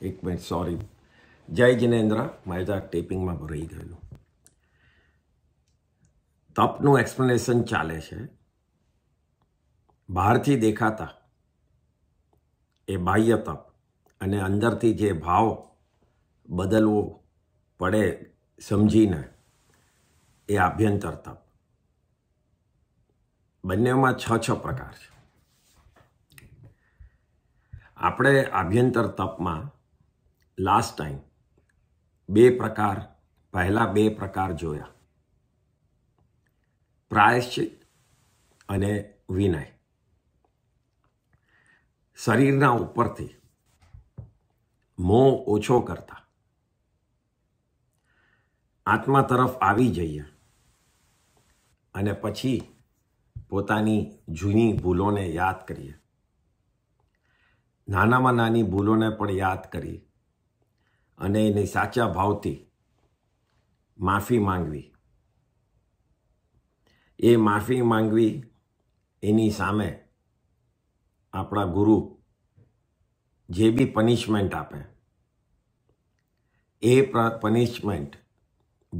એક minute sorry જય જિનેન્દ્ર મારે ટેપિંગમાં ભરાઈ ગયેલું તપનું એક્સપ્લેનેશન ચાલે છે બહારથી દેખાતા એ બાહ્ય તપ અને અંદરથી જે ભાવ બદલવો પડે સમજીને એ આભ્યંતર તપ બંનેમાં છ છ પ્રકાર છે આપણે આભ્યંતર તપમાં લાસ્ટ ટાઈમ બે પ્રકાર પહેલા બે પ્રકાર જોયા પ્રાયશ્ચિત અને વિનય શરીરના ઉપરથી મોં ઓછો કરતા આત્મા તરફ આવી જઈએ અને પછી પોતાની જૂની ભૂલોને યાદ કરીએ નાનામાં નાની ભૂલોને પણ યાદ કરી અને એની સાચા ભાવથી માફી માંગવી એ માફી માંગવી એની સામે આપણા ગુરુ જે બી પનિશમેન્ટ આપે એ પનિશમેન્ટ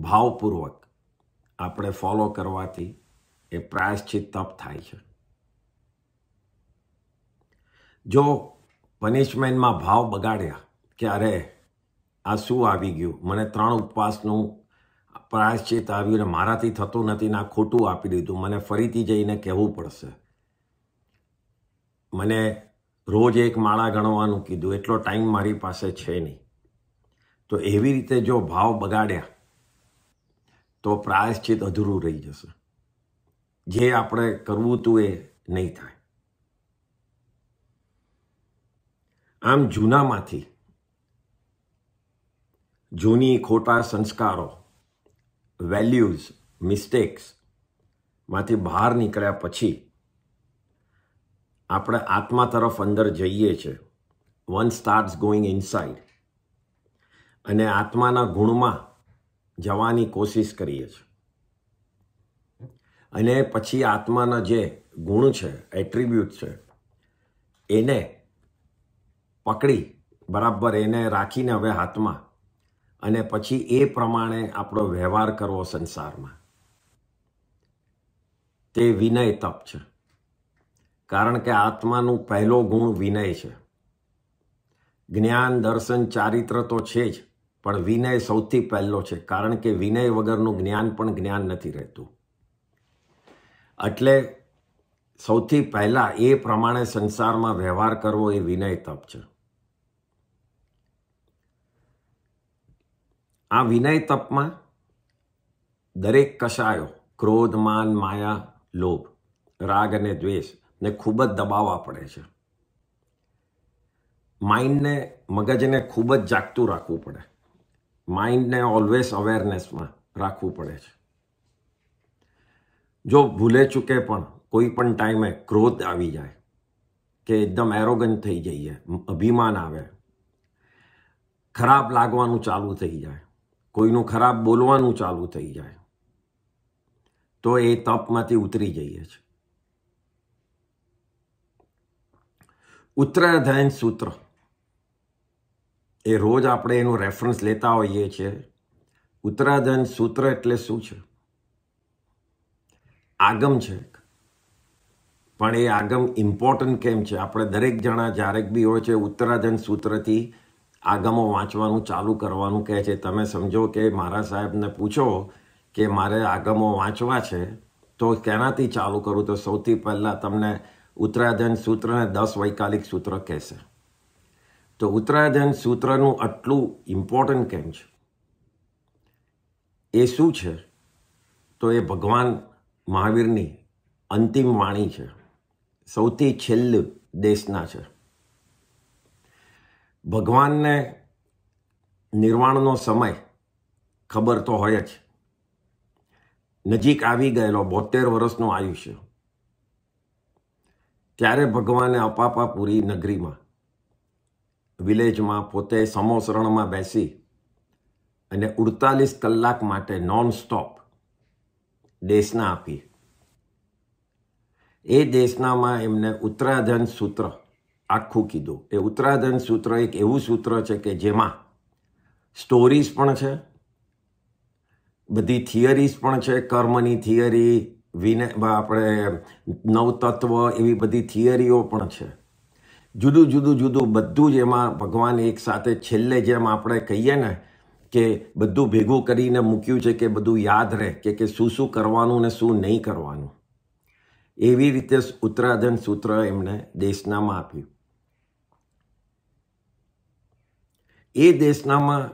ભાવપૂર્વક આપણે ફોલો કરવાથી એ પ્રાયશ્ચિત તપ થાય છે જો પનિશમેન્ટમાં ભાવ બગાડ્યા કે અરે આ શું આવી ગયું મને ત્રણ ઉપવાસનું પ્રાયશ્ચિત આવ્યું ને મારાથી થતું નથી ને આ ખોટું આપી દીધું મને ફરીથી જઈને કહેવું પડશે મને રોજ એક માળા ગણવાનું કીધું એટલો ટાઈમ મારી પાસે છે નહીં તો એવી રીતે જો ભાવ બગાડ્યા તો પ્રાયશ્ચિત અધૂરું રહી જશે જે આપણે કરવું હતું એ નહીં થાય આમ જૂનામાંથી જૂની ખોટા સંસ્કારો વેલ્યુઝ મિસ્ટેક્સમાંથી બહાર નીકળ્યા પછી આપણે આત્મા તરફ અંદર જઈએ છીએ વન સ્ટાર્ટ્સ ગોઈંગ ઇનસાઇડ અને આત્માના ગુણમાં જવાની કોશિશ કરીએ છીએ અને પછી આત્માના જે ગુણ છે એટ્રીબ્યુટ છે એને પકડી બરાબર એને રાખીને હવે હાથમાં અને પછી એ પ્રમાણે આપણો વ્યવહાર કરવો સંસારમાં તે વિનય તપ છે કારણ કે આત્માનું પહેલો ગુણ વિનય છે જ્ઞાન દર્શન ચારિત્ર તો છે જ પણ વિનય સૌથી પહેલો છે કારણ કે વિનય વગરનું જ્ઞાન પણ જ્ઞાન નથી રહેતું એટલે સૌથી પહેલાં એ પ્રમાણે સંસારમાં વ્યવહાર કરવો એ વિનય તપ છે આ વિનય તપમાં દરેક કશાયો ક્રોધ માન માયા લોભ રાગ અને દ્વેષ ને ખૂબ જ દબાવવા પડે છે માઇન્ડને મગજને ખૂબ જ જાગતું રાખવું પડે માઇન્ડને ઓલવેઝ અવેરનેસમાં રાખવું પડે છે જો ભૂલે ચૂકે પણ કોઈ પણ ટાઈમે ક્રોધ આવી જાય કે એકદમ એરોગન થઈ જઈએ અભિમાન આવે ખરાબ લાગવાનું ચાલુ થઈ જાય કોઈનું ખરાબ બોલવાનું ચાલુ થઈ જાય તો એ તપમાંથી ઉતરી જઈએ છીએ ઉત્તરાધાયન સૂત્ર એ રોજ આપણે એનું રેફરન્સ લેતા હોઈએ છીએ ઉત્તરાધ્યાયન સૂત્ર એટલે શું છે આગમ છે પણ એ આગમ ઇમ્પોર્ટન્ટ કેમ છે આપણે દરેક જણા જ્યારે બી હોય છે ઉત્તરાધન સૂત્રથી આગમો વાંચવાનું ચાલુ કરવાનું કહે છે તમે સમજો કે મારા સાહેબને પૂછો કે મારે આગમો વાંચવા છે તો કેનાથી ચાલુ કરું તો સૌથી પહેલાં તમને ઉત્તરાધન સૂત્રને દસ વૈકાલિક સૂત્ર કહેશે તો ઉત્તરાધન સૂત્રનું આટલું ઇમ્પોર્ટન્ટ કેમ છે એ શું છે તો એ ભગવાન મહાવીરની અંતિમ વાણી છે સૌથી છેલ્લું દેશના છે ભગવાનને નિર્વાણનો સમય ખબર તો હોય જ નજીક આવી ગયેલો બોતેર વર્ષનું આયુષ્ય ત્યારે ભગવાને અપાપાપુરી નગરીમાં વિલેજમાં પોતે સમોસરણમાં બેસી અને ઉડતાલીસ કલાક માટે નોન સ્ટોપ દેશના આપી એ દેશનામાં એમને ઉત્તરાધન સૂત્ર આખું કીધું એ ઉત્તરાધન સૂત્ર એક એવું સૂત્ર છે કે જેમાં સ્ટોરીઝ પણ છે બધી થિયરીઝ પણ છે કર્મની થિયરી વિનય આપણે નવતત્વ એવી બધી થિયરીઓ પણ છે જુદું જુદું જુદું બધું જ એમાં ભગવાન એક સાથે છેલ્લે જેમ આપણે કહીએ ને કે બધું ભેગું કરીને મૂક્યું છે કે બધું યાદ રહે કે કે શું શું કરવાનું ને શું નહીં કરવાનું એવી રીતે ઉત્તરાધન સૂત્ર એમણે દેશનામાં આપ્યું એ દેશનામાં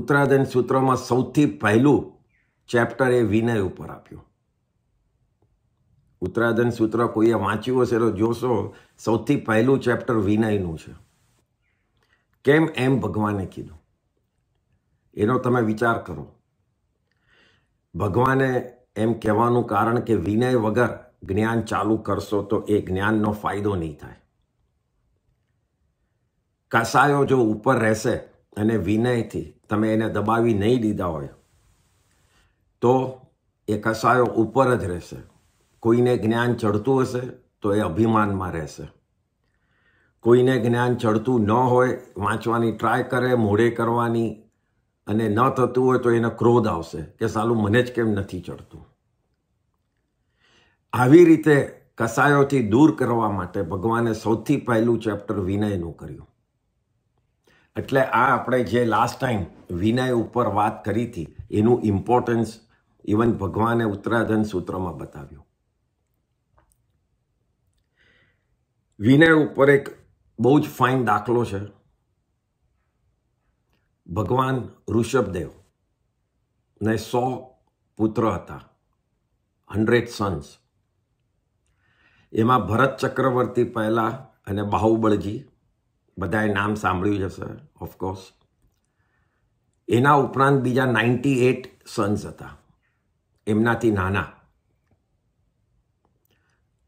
ઉત્તરાધન સૂત્રમાં સૌથી પહેલું ચેપ્ટર એ વિનય ઉપર આપ્યું ઉત્તરાધન સૂત્ર કોઈએ વાંચ્યું હશે તો જોશો સૌથી પહેલું ચેપ્ટર વિનયનું છે કેમ એમ ભગવાને કીધું એનો તમે વિચાર કરો ભગવાને એમ કહેવાનું કારણ કે વિનય વગર જ્ઞાન ચાલુ કરશો તો એ જ્ઞાનનો ફાયદો નહીં થાય કસાયો જો ઉપર રહેશે અને વિનયથી તમે એને દબાવી નહીં દીધા હોય તો એ કસાયો ઉપર જ રહેશે કોઈને જ્ઞાન ચડતું હશે તો એ અભિમાનમાં રહેશે કોઈને જ્ઞાન ચડતું ન હોય વાંચવાની ટ્રાય કરે મોડે કરવાની અને ન થતું હોય તો એને ક્રોધ આવશે કે સાલું મને જ કેમ નથી ચડતું આવી રીતે કસાયોથી દૂર કરવા માટે ભગવાને સૌથી પહેલું ચેપ્ટર વિનયનું કર્યું એટલે આ આપણે જે લાસ્ટ ટાઈમ વિનય ઉપર વાત કરી હતી એનું ઇમ્પોર્ટન્સ ઇવન ભગવાને ઉત્તરાધન સૂત્રમાં બતાવ્યું વિનય ઉપર એક બહુ જ ફાઇન દાખલો છે ભગવાન ઋષભદેવ ને સો પુત્ર હતા હંડ્રેડ સન્સ એમાં ભરત ચક્રવર્તી પહેલાં અને બાહુબળજી બધાએ નામ સાંભળ્યું જશે ઓફકોર્સ એના ઉપરાંત બીજા નાઇન્ટી એટ સન્સ હતા એમનાથી નાના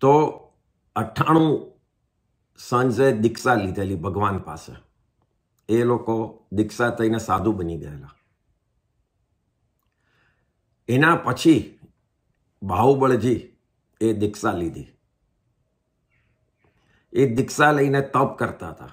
તો અઠ્ઠાણું સન્સે દીક્ષા લીધેલી ભગવાન પાસે એ લોકો દીક્ષા થઈને સાધુ બની ગયેલા એના પછી બાહુબળજી એ દીક્ષા લીધી એ દીક્ષા લઈને તપ કરતા હતા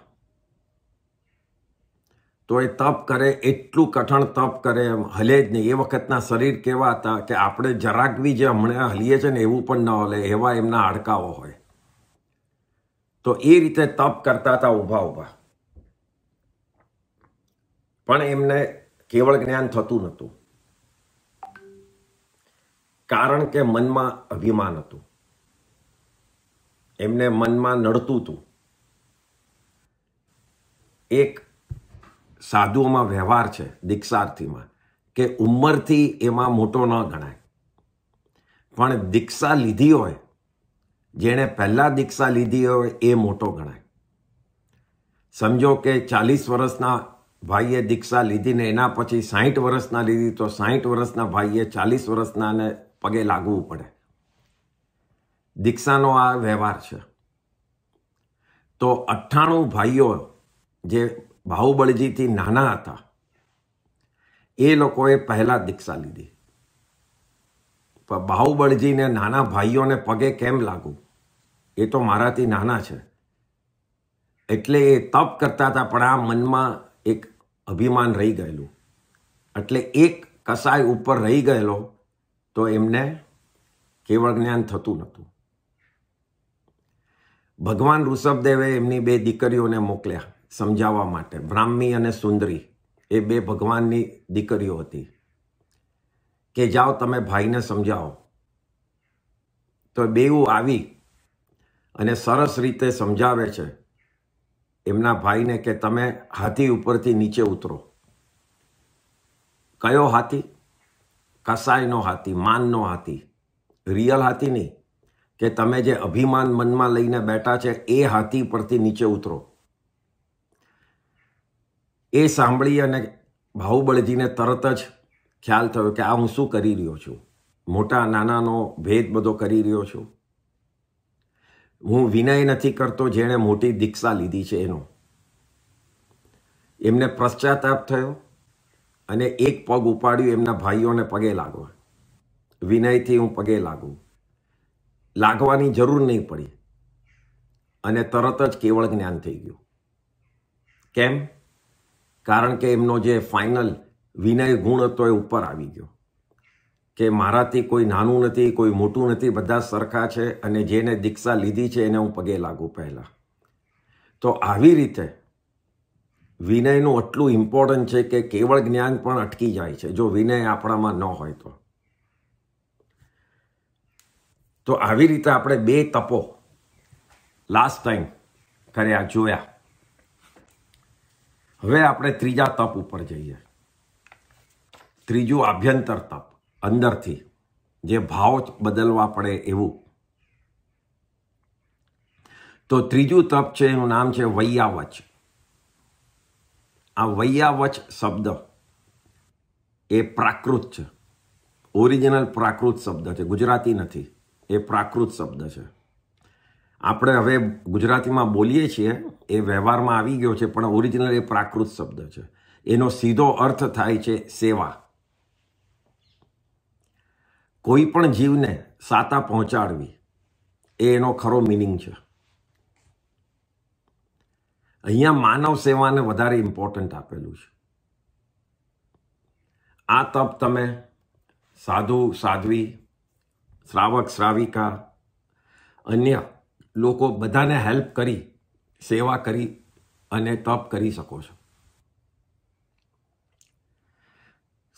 તો એ તપ કરે એટલું કઠણ તપ કરે એમ હલે જ નહીં એ વખતના શરીર કેવા હતા કે આપણે જરાક બી જે હમણાં હલીએ છીએ ને એવું પણ ન હલે એવા એમના હાડકાઓ હોય તો એ રીતે તપ કરતા હતા ઊભા ઊભા પણ એમને કેવળ જ્ઞાન થતું નહોતું કારણ કે મનમાં અભિમાન હતું એમને મનમાં નડતું હતું એક સાધુઓમાં વ્યવહાર છે દીક્ષાર્થીમાં કે ઉંમરથી એમાં મોટો ન ગણાય પણ દીક્ષા લીધી હોય જેણે પહેલાં દીક્ષા લીધી હોય એ મોટો ગણાય સમજો કે ચાલીસ વર્ષના ભાઈએ દીક્ષા લીધીને એના પછી સાહીઠ વર્ષના લીધી તો સાહીઠ વર્ષના ભાઈએ ચાલીસ વર્ષનાને પગે લાગવું પડે દીક્ષાનો આ વ્યવહાર છે તો અઠ્ઠાણું ભાઈઓ જે બાહુબળજીથી નાના હતા એ લોકોએ પહેલાં દીક્ષા લીધી પણ બાહુબળજીને નાના ભાઈઓને પગે કેમ લાગુ એ તો મારાથી નાના છે એટલે એ તપ કરતા હતા પણ આ મનમાં એક અભિમાન રહી ગયેલું એટલે એક કસાય ઉપર રહી ગયેલો તો એમને કેવળ જ્ઞાન થતું નહોતું ભગવાન ઋષભદેવે એમની બે દીકરીઓને મોકલ્યા સમજાવવા માટે બ્રાહ્મી અને સુંદરી એ બે ભગવાનની દીકરીઓ હતી કે જાઓ તમે ભાઈને સમજાવો તો બેઉ આવી અને સરસ રીતે સમજાવે છે એમના ભાઈને કે તમે હાથી ઉપરથી નીચે ઉતરો કયો હાથી કસાયનો હાથી માનનો હાથી રિયલ હાથી નહીં કે તમે જે અભિમાન મનમાં લઈને બેઠા છે એ હાથી પરથી નીચે ઉતરો એ સાંભળી અને બાહુબળજીને તરત જ ખ્યાલ થયો કે આ હું શું કરી રહ્યો છું મોટા નાનાનો ભેદ બધો કરી રહ્યો છું હું વિનય નથી કરતો જેણે મોટી દીક્ષા લીધી છે એનો એમને પશ્ચાતાપ થયો અને એક પગ ઉપાડ્યું એમના ભાઈઓને પગે લાગવા વિનયથી હું પગે લાગું લાગવાની જરૂર નહીં પડી અને તરત જ કેવળ જ્ઞાન થઈ ગયું કેમ કારણ કે એમનો જે ફાઇનલ વિનય ગુણ હતો એ ઉપર આવી ગયો કે મારાથી કોઈ નાનું નથી કોઈ મોટું નથી બધા સરખા છે અને જેને દીક્ષા લીધી છે એને હું પગે લાગું પહેલાં તો આવી રીતે વિનયનું આટલું ઇમ્પોર્ટન્ટ છે કે કેવળ જ્ઞાન પણ અટકી જાય છે જો વિનય આપણામાં ન હોય તો તો આવી રીતે આપણે બે તપો લાસ્ટ ટાઈમ કર્યા જોયા હવે આપણે ત્રીજા તપ ઉપર જઈએ ત્રીજું આભ્યંતર તપ અંદરથી જે ભાવ બદલવા પડે એવું તો ત્રીજું તપ છે એનું નામ છે વૈયાવચ આ વૈયાવચ શબ્દ એ પ્રાકૃત છે ઓરિજિનલ પ્રાકૃત શબ્દ છે ગુજરાતી નથી એ પ્રાકૃત શબ્દ છે આપણે હવે ગુજરાતીમાં બોલીએ છીએ એ વ્યવહારમાં આવી ગયો છે પણ ઓરિજિનલ એ પ્રાકૃત શબ્દ છે એનો સીધો અર્થ થાય છે સેવા કોઈ પણ જીવને સાતા પહોંચાડવી એ એનો ખરો મિનિંગ છે અહીંયા માનવ સેવાને વધારે ઇમ્પોર્ટન્ટ આપેલું છે આ તપ તમે સાધુ સાધ્વી શ્રાવક શ્રાવિકા અન્ય લોકો બધાને હેલ્પ કરી સેવા કરી અને તપ કરી શકો છો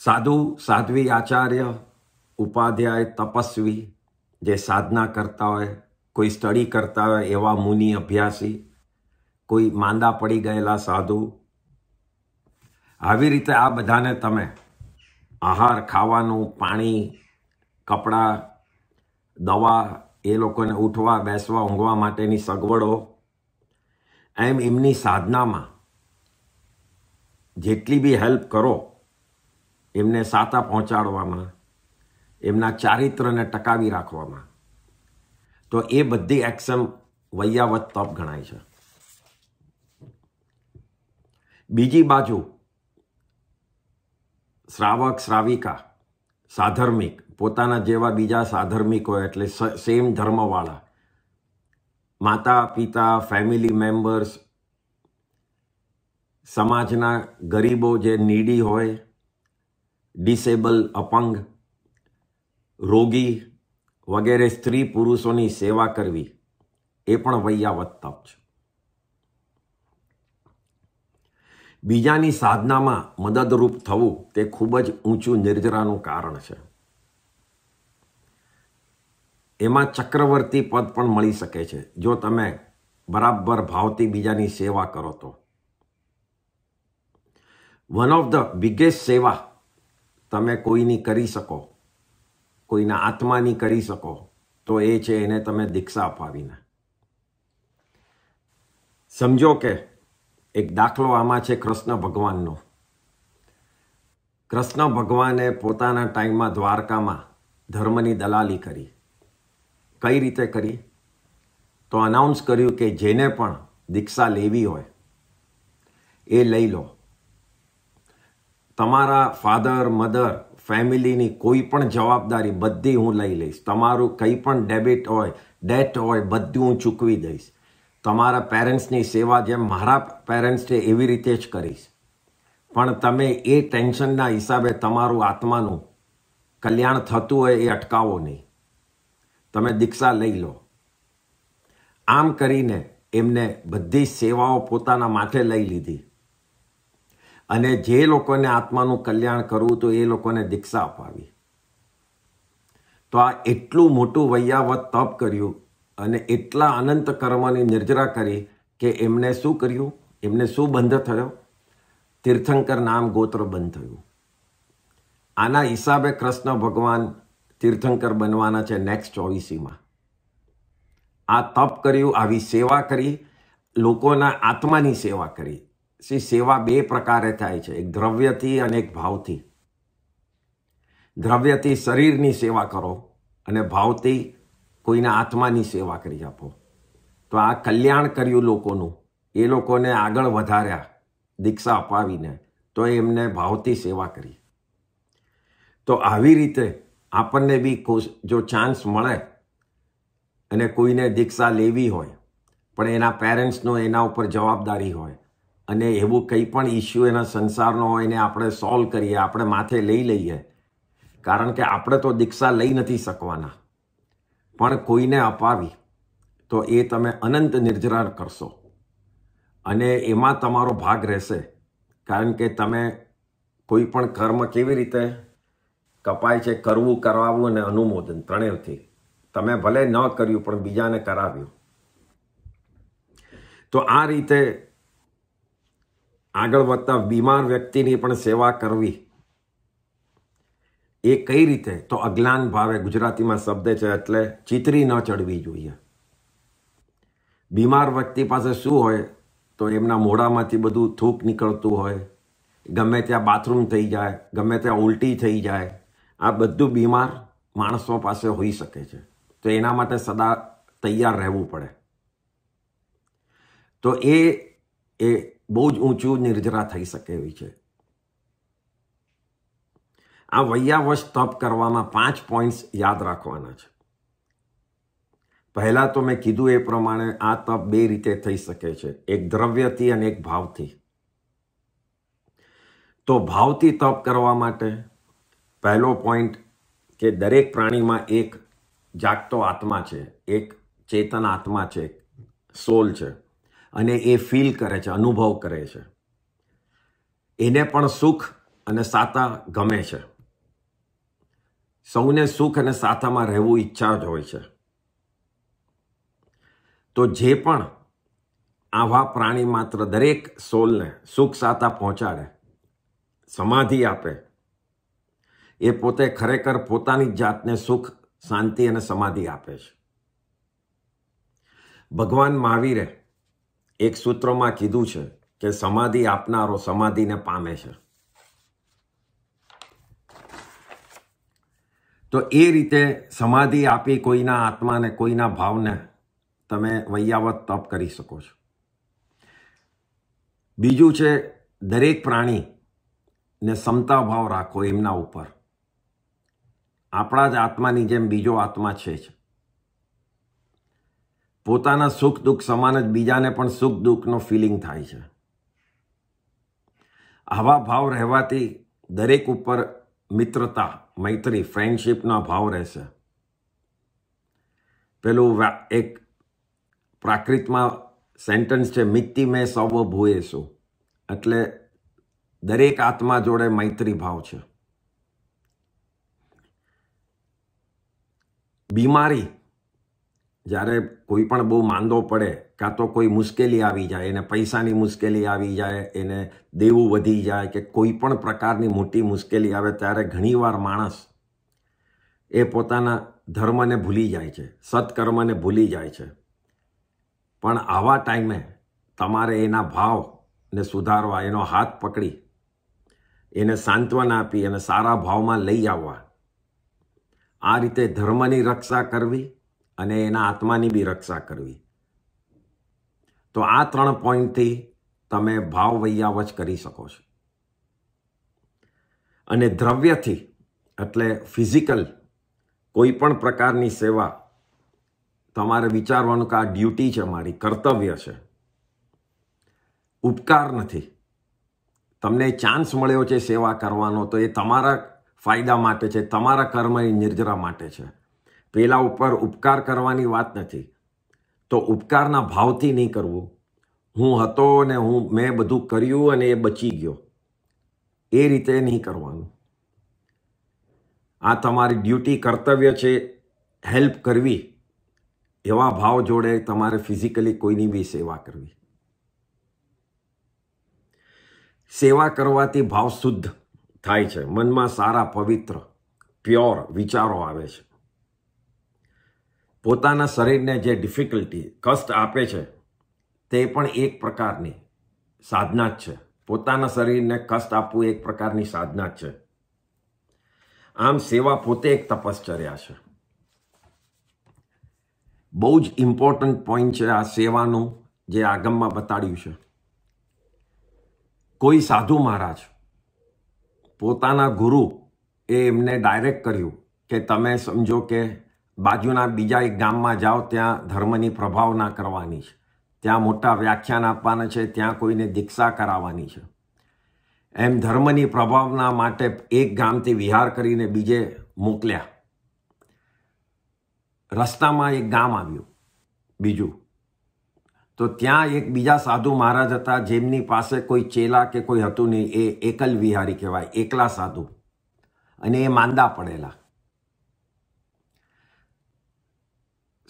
સાધુ સાધ્વી આચાર્ય ઉપાધ્યાય તપસ્વી જે સાધના કરતા હોય કોઈ સ્ટડી કરતા હોય એવા મુનિ અભ્યાસી કોઈ માંદા પડી ગયેલા સાધુ આવી રીતે આ બધાને તમે આહાર ખાવાનું પાણી કપડાં દવા એ લોકોને ઉઠવા બેસવા ઊંઘવા માટેની સગવડો એમ એમની સાધનામાં જેટલી બી હેલ્પ કરો એમને સાતા પહોંચાડવામાં એમના ચારિત્રને ટકાવી રાખવામાં તો એ બધી એક્શન વૈયાવત તપ ગણાય છે બીજી બાજુ શ્રાવક શ્રાવિકા સાધર્મિક પોતાના જેવા બીજા સાધર્મિક એટલે સેમ ધર્મવાળા માતા પિતા ફેમિલી મેમ્બર્સ સમાજના ગરીબો જે નીડી હોય ડિસેબલ અપંગ રોગી વગેરે સ્ત્રી પુરુષોની સેવા કરવી એ પણ વૈયાવત તપ છે બીજાની સાધનામાં મદદરૂપ થવું તે ખૂબ જ ઊંચું નિર્જરાનું કારણ છે એમાં ચક્રવર્તી પદ પણ મળી શકે છે જો તમે બરાબર ભાવથી બીજાની સેવા કરો તો વન ઓફ ધ બિગેસ્ટ સેવા તમે કોઈની કરી શકો કોઈના આત્માની કરી શકો તો એ છે એને તમે દીક્ષા અપાવીને સમજો કે એક દાખલો આમાં છે કૃષ્ણ ભગવાનનો કૃષ્ણ ભગવાને પોતાના ટાઈમમાં દ્વારકામાં ધર્મની દલાલી કરી કઈ રીતે કરી તો અનાઉન્સ કર્યું કે જેને પણ દીક્ષા લેવી હોય એ લઈ લો તમારા ફાધર મધર ફેમિલીની કોઈ પણ જવાબદારી બધી હું લઈ લઈશ તમારું કંઈ પણ ડેબિટ હોય ડેટ હોય બધું હું ચૂકવી દઈશ તમારા પેરેન્ટ્સની સેવા જેમ મારા પેરેન્ટ્સે એવી રીતે જ કરીશ પણ તમે એ ટેન્શનના હિસાબે તમારું આત્માનું કલ્યાણ થતું હોય એ અટકાવો નહીં તમે દીક્ષા લઈ લો આમ કરીને એમને બધી સેવાઓ પોતાના માથે લઈ લીધી અને જે લોકોને આત્માનું કલ્યાણ કરવું તો એ લોકોને દીક્ષા અપાવી તો આ એટલું મોટું વૈયાવત તપ કર્યું અને એટલા અનંત કર્મની નિર્જરા કરી કે એમને શું કર્યું એમને શું બંધ થયો તીર્થંકર નામ ગોત્ર બંધ થયું આના હિસાબે કૃષ્ણ ભગવાન તીર્થંકર બનવાના છે નેક્સ્ટ ચોવીસીમાં આ તપ કર્યું આવી સેવા કરી લોકોના આત્માની સેવા કરી સી સેવા બે પ્રકારે થાય છે એક દ્રવ્યથી અને એક ભાવથી દ્રવ્યથી શરીરની સેવા કરો અને ભાવથી કોઈના આત્માની સેવા કરી આપો તો આ કલ્યાણ કર્યું લોકોનું એ લોકોને આગળ વધાર્યા દીક્ષા અપાવીને તો એમને ભાવથી સેવા કરી તો આવી રીતે આપણને બી જો ચાન્સ મળે અને કોઈને દીક્ષા લેવી હોય પણ એના પેરેન્ટ્સનો એના ઉપર જવાબદારી હોય અને એવું કંઈ પણ ઇશ્યુ એના સંસારનો હોય એને આપણે સોલ્વ કરીએ આપણે માથે લઈ લઈએ કારણ કે આપણે તો દીક્ષા લઈ નથી શકવાના પણ કોઈને અપાવી તો એ તમે અનંત નિર્જરાર કરશો અને એમાં તમારો ભાગ રહેશે કારણ કે તમે કોઈ પણ કર્મ કેવી રીતે કપાય છે કરવું કરાવવું અને અનુમોદન ત્રણેયથી તમે ભલે ન કર્યું પણ બીજાને કરાવ્યું તો આ રીતે આગળ વધતા બીમાર વ્યક્તિની પણ સેવા કરવી એ કઈ રીતે તો અજ્ઞાન ભાવે ગુજરાતીમાં શબ્દ છે એટલે ચિતરી ન ચડવી જોઈએ બીમાર વ્યક્તિ પાસે શું હોય તો એમના મોઢામાંથી બધું થૂક નીકળતું હોય ગમે ત્યાં બાથરૂમ થઈ જાય ગમે ત્યાં ઉલટી થઈ જાય આ બધું બીમાર માણસો પાસે હોઈ શકે છે તો એના માટે સદા તૈયાર રહેવું પડે તો એ એ બહુ જ ઊંચું નિર્જરા થઈ શકે એવી છે આ વૈયાવશ તપ કરવામાં પાંચ પોઈન્ટ્સ યાદ રાખવાના છે પહેલાં તો મેં કીધું એ પ્રમાણે આ તપ બે રીતે થઈ શકે છે એક દ્રવ્યથી અને એક ભાવથી તો ભાવથી તપ કરવા માટે પહેલો પોઈન્ટ કે દરેક પ્રાણીમાં એક જાગતો આત્મા છે એક ચેતન આત્મા છે સોલ છે અને એ ફીલ કરે છે અનુભવ કરે છે એને પણ સુખ અને સાતા ગમે છે સૌને સુખ અને સાતામાં રહેવું ઈચ્છા જ હોય છે તો જે પણ આવા પ્રાણી માત્ર દરેક સોલને સુખ સાતા પહોંચાડે સમાધિ આપે એ પોતે ખરેખર પોતાની જાતને સુખ શાંતિ અને સમાધિ આપે છે ભગવાન મહાવીરે એક સૂત્રમાં કીધું છે કે સમાધિ આપનારો સમાધિને પામે છે તો એ રીતે સમાધિ આપી કોઈના આત્માને કોઈના ભાવને તમે વૈયાવત તપ કરી શકો છો બીજું છે દરેક પ્રાણીને સમતા ભાવ રાખો એમના ઉપર આપણા જ આત્માની જેમ બીજો આત્મા છે જ પોતાના સુખ દુઃખ સમાન જ બીજાને પણ સુખ દુઃખનો ફિલિંગ થાય છે આવા ભાવ રહેવાથી દરેક ઉપર મિત્રતા મૈત્રી ફ્રેન્ડશીપનો ભાવ રહેશે પેલું એક પ્રાકૃતમાં સેન્ટન્સ છે મિત્તિ મેં સૌ ભૂયેશું એટલે દરેક આત્મા જોડે મૈત્રી ભાવ છે બીમારી જ્યારે કોઈ પણ બહુ માંદો પડે કાં તો કોઈ મુશ્કેલી આવી જાય એને પૈસાની મુશ્કેલી આવી જાય એને દેવું વધી જાય કે કોઈ પણ પ્રકારની મોટી મુશ્કેલી આવે ત્યારે ઘણીવાર માણસ એ પોતાના ધર્મને ભૂલી જાય છે સત્કર્મને ભૂલી જાય છે પણ આવા ટાઈમે તમારે એના ભાવને સુધારવા એનો હાથ પકડી એને સાંત્વના આપી અને સારા ભાવમાં લઈ આવવા આ રીતે ધર્મની રક્ષા કરવી અને એના આત્માની બી રક્ષા કરવી તો આ ત્રણ પોઈન્ટથી તમે ભાવ વૈયાવચ કરી શકો છો અને દ્રવ્યથી એટલે ફિઝિકલ કોઈ પણ પ્રકારની સેવા તમારે વિચારવાનું કે આ ડ્યુટી છે મારી કર્તવ્ય છે ઉપકાર નથી તમને ચાન્સ મળ્યો છે સેવા કરવાનો તો એ તમારા ફાયદા માટે છે તમારા કર્મની નિર્જરા માટે છે પેલા ઉપર ઉપકાર કરવાની વાત નથી તો ઉપકારના ભાવથી નહીં કરવું હું હતો અને હું મેં બધું કર્યું અને એ બચી ગયો એ રીતે નહીં કરવાનું આ તમારી ડ્યુટી કર્તવ્ય છે હેલ્પ કરવી એવા ભાવ જોડે તમારે ફિઝિકલી કોઈની બી સેવા કરવી સેવા કરવાથી ભાવ શુદ્ધ થાય છે મનમાં સારા પવિત્ર પ્યોર વિચારો આવે છે પોતાના શરીરને જે ડિફિકલ્ટી કષ્ટ આપે છે તે પણ એક પ્રકારની સાધના જ છે પોતાના શરીરને કષ્ટ આપવું એક પ્રકારની સાધના જ છે આમ સેવા પોતે એક તપશ્ચર્યા છે બહુ જ ઇમ્પોર્ટન્ટ પોઈન્ટ છે આ સેવાનું જે આગમમાં બતાડ્યું છે કોઈ સાધુ મહારાજ પોતાના ગુરુ એ એમને ડાયરેક્ટ કર્યું કે તમે સમજો કે બાજુના બીજા એક ગામમાં જાઓ ત્યાં ધર્મની પ્રભાવના કરવાની છે ત્યાં મોટા વ્યાખ્યાન આપવાના છે ત્યાં કોઈને દીક્ષા કરાવવાની છે એમ ધર્મની પ્રભાવના માટે એક ગામથી વિહાર કરીને બીજે મોકલ્યા રસ્તામાં એક ગામ આવ્યું બીજું તો ત્યાં એક બીજા સાધુ મહારાજ હતા જેમની પાસે કોઈ ચેલા કે કોઈ હતું નહીં એ એકલ વિહારી કહેવાય એકલા સાધુ અને એ માંદા પડેલા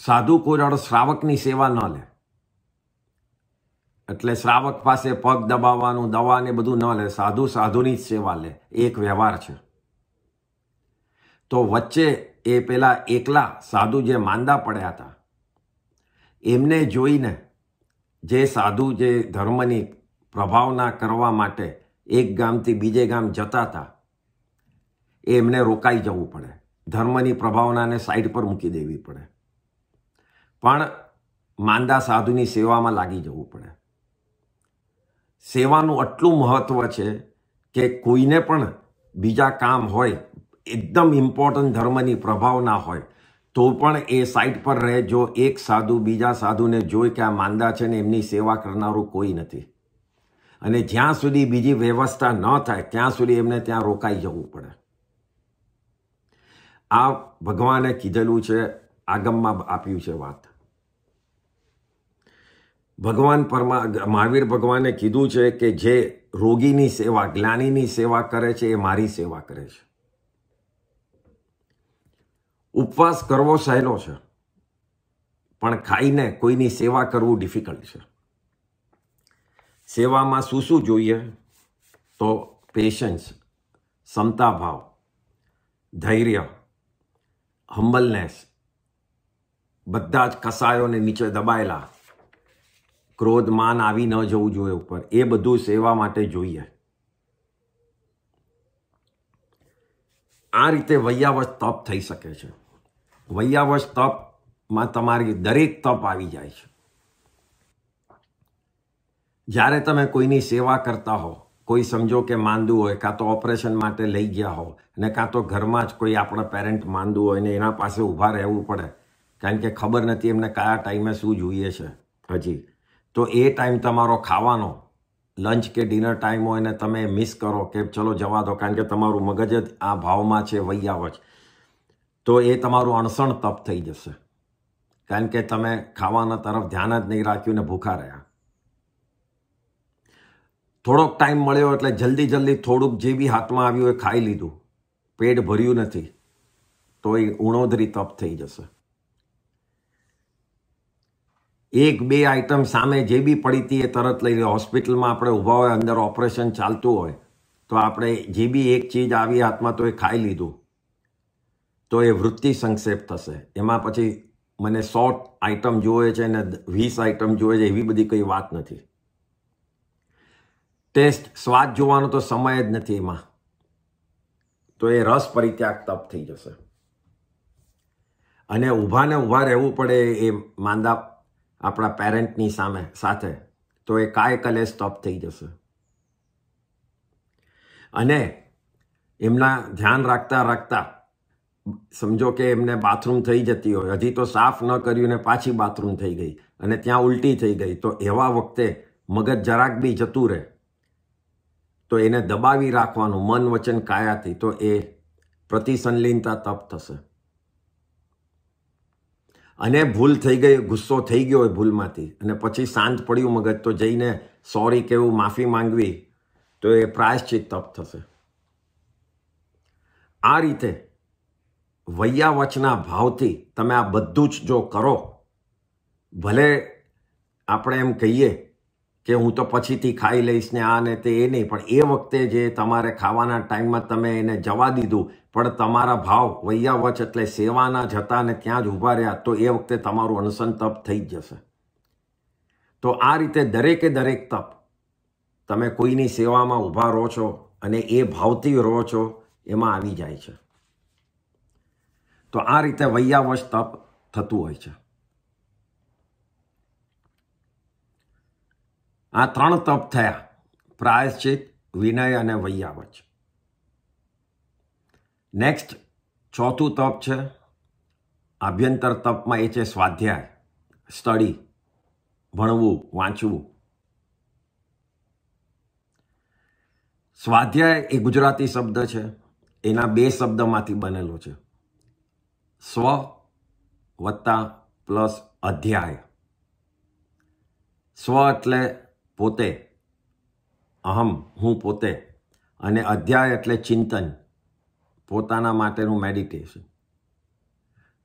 સાધુ કોઈ શ્રાવકની સેવા ન લે એટલે શ્રાવક પાસે પગ દબાવવાનું દવાને બધું ન લે સાધુ સાધુની જ સેવા લે એક વ્યવહાર છે તો વચ્ચે એ પેલા એકલા સાધુ જે માંદા પડ્યા હતા એમને જોઈને જે સાધુ જે ધર્મની પ્રભાવના કરવા માટે એક ગામથી બીજે ગામ જતા હતા એ એમને રોકાઈ જવું પડે ધર્મની પ્રભાવનાને સાઈડ પર મૂકી દેવી પડે પણ માંદા સાધુની સેવામાં લાગી જવું પડે સેવાનું આટલું મહત્ત્વ છે કે કોઈને પણ બીજા કામ હોય એકદમ ઇમ્પોર્ટન્ટ ધર્મની પ્રભાવના હોય તો પણ એ સાઇટ પર રહે જો એક સાધુ બીજા સાધુને જોઈ કે આ માંદા છે ને એમની સેવા કરનારું કોઈ નથી અને જ્યાં સુધી બીજી વ્યવસ્થા ન થાય ત્યાં સુધી એમને ત્યાં રોકાઈ જવું પડે આ ભગવાને કીધેલું છે આગમમાં આપ્યું છે વાત ભગવાન પરમા મહાવીર ભગવાને કીધું છે કે જે રોગીની સેવા જ્ઞાનીની સેવા કરે છે એ મારી સેવા કરે છે ઉપવાસ કરવો સહેલો છે પણ ખાઈને કોઈની સેવા કરવું ડિફિકલ્ટ છે સેવામાં શું શું જોઈએ તો પેશન્સ સમતાભાવ ધૈર્ય હમ્બલનેસ બધા જ કસાયોને નીચે દબાયેલા ક્રોધ માન આવી ન જવું જોઈએ ઉપર એ બધું સેવા માટે જોઈએ આ રીતે વૈયાવત તપ થઈ શકે છે વૈયાવશ તપમાં તમારી દરેક તપ આવી જાય છે જ્યારે તમે કોઈની સેવા કરતા હો કોઈ સમજો કે માંદું હોય કાં તો ઓપરેશન માટે લઈ ગયા હો ને કાં તો ઘરમાં જ કોઈ આપણા પેરેન્ટ માંદું હોય ને એના પાસે ઊભા રહેવું પડે કારણ કે ખબર નથી એમને કયા ટાઈમે શું જોઈએ છે હજી તો એ ટાઈમ તમારો ખાવાનો લંચ કે ડિનર ટાઈમ હોય ને તમે મિસ કરો કે ચલો જવા દો કારણ કે તમારું મગજ જ આ ભાવમાં છે વૈયાવચ તો એ તમારું અણસણ તપ થઈ જશે કારણ કે તમે ખાવાના તરફ ધ્યાન જ નહીં રાખ્યું ને ભૂખા રહ્યા થોડોક ટાઈમ મળ્યો એટલે જલ્દી જલ્દી થોડુંક જે બી હાથમાં આવ્યું એ ખાઈ લીધું પેટ ભર્યું નથી તો એ ઉણોધરી તપ થઈ જશે એક બે આઈટમ સામે જે બી પડી હતી એ તરત લઈ લે હોસ્પિટલમાં આપણે ઊભા હોય અંદર ઓપરેશન ચાલતું હોય તો આપણે જે બી એક ચીજ આવી હાથમાં તો એ ખાઈ લીધું તો એ વૃત્તિ સંક્ષેપ થશે એમાં પછી મને સો આઈટમ જોઈએ છે ને વીસ આઇટમ જોઈએ છે એવી બધી કંઈ વાત નથી ટેસ્ટ સ્વાદ જોવાનો તો સમય જ નથી એમાં તો એ રસ પરિત્યાગ તપ થઈ જશે અને ઊભાને ઊભા રહેવું પડે એ માંદા આપણા પેરેન્ટની સામે સાથે તો એ કાય કલેશ તપ થઈ જશે અને એમના ધ્યાન રાખતા રાખતા સમજો કે એમને બાથરૂમ થઈ જતી હોય હજી તો સાફ ન કર્યું ને પાછી બાથરૂમ થઈ ગઈ અને ત્યાં ઉલટી થઈ ગઈ તો એવા વખતે મગજ જરાક બી જતું રહે તો એને દબાવી રાખવાનું મન વચન કાયાથી તો એ પ્રતિસંલીનતા તપ થશે અને ભૂલ થઈ ગઈ ગુસ્સો થઈ ગયો હોય ભૂલમાંથી અને પછી શાંત પડ્યું મગજ તો જઈને સોરી કેવું માફી માંગવી તો એ પ્રાયશ્ચિત તપ થશે આ રીતે વૈયાવચના ભાવથી તમે આ બધું જ જો કરો ભલે આપણે એમ કહીએ કે હું તો પછીથી ખાઈ લઈશ ને આ ને તે એ નહીં પણ એ વખતે જે તમારે ખાવાના ટાઈમમાં તમે એને જવા દીધું પણ તમારા ભાવ વૈયાવચ એટલે સેવાના જતા ને ત્યાં જ ઊભા રહ્યા તો એ વખતે તમારું અણસન તપ થઈ જશે તો આ રીતે દરેકે દરેક તપ તમે કોઈની સેવામાં ઊભા રહો છો અને એ ભાવથી રહો છો એમાં આવી જાય છે તો આ રીતે વૈયાવશ તપ થતું હોય છે આ ત્રણ તપ થયા પ્રાયશ્ચિત વિનય અને વૈયાવચ નેક્સ્ટ ચોથું તપ છે આભ્યંતર તપમાં એ છે સ્વાધ્યાય સ્ટડી ભણવું વાંચવું સ્વાધ્યાય એ ગુજરાતી શબ્દ છે એના બે શબ્દમાંથી બનેલો છે સ્વ વત્તા પ્લસ અધ્યાય સ્વ એટલે પોતે અહમ હું પોતે અને અધ્યાય એટલે ચિંતન પોતાના માટેનું મેડિટેશન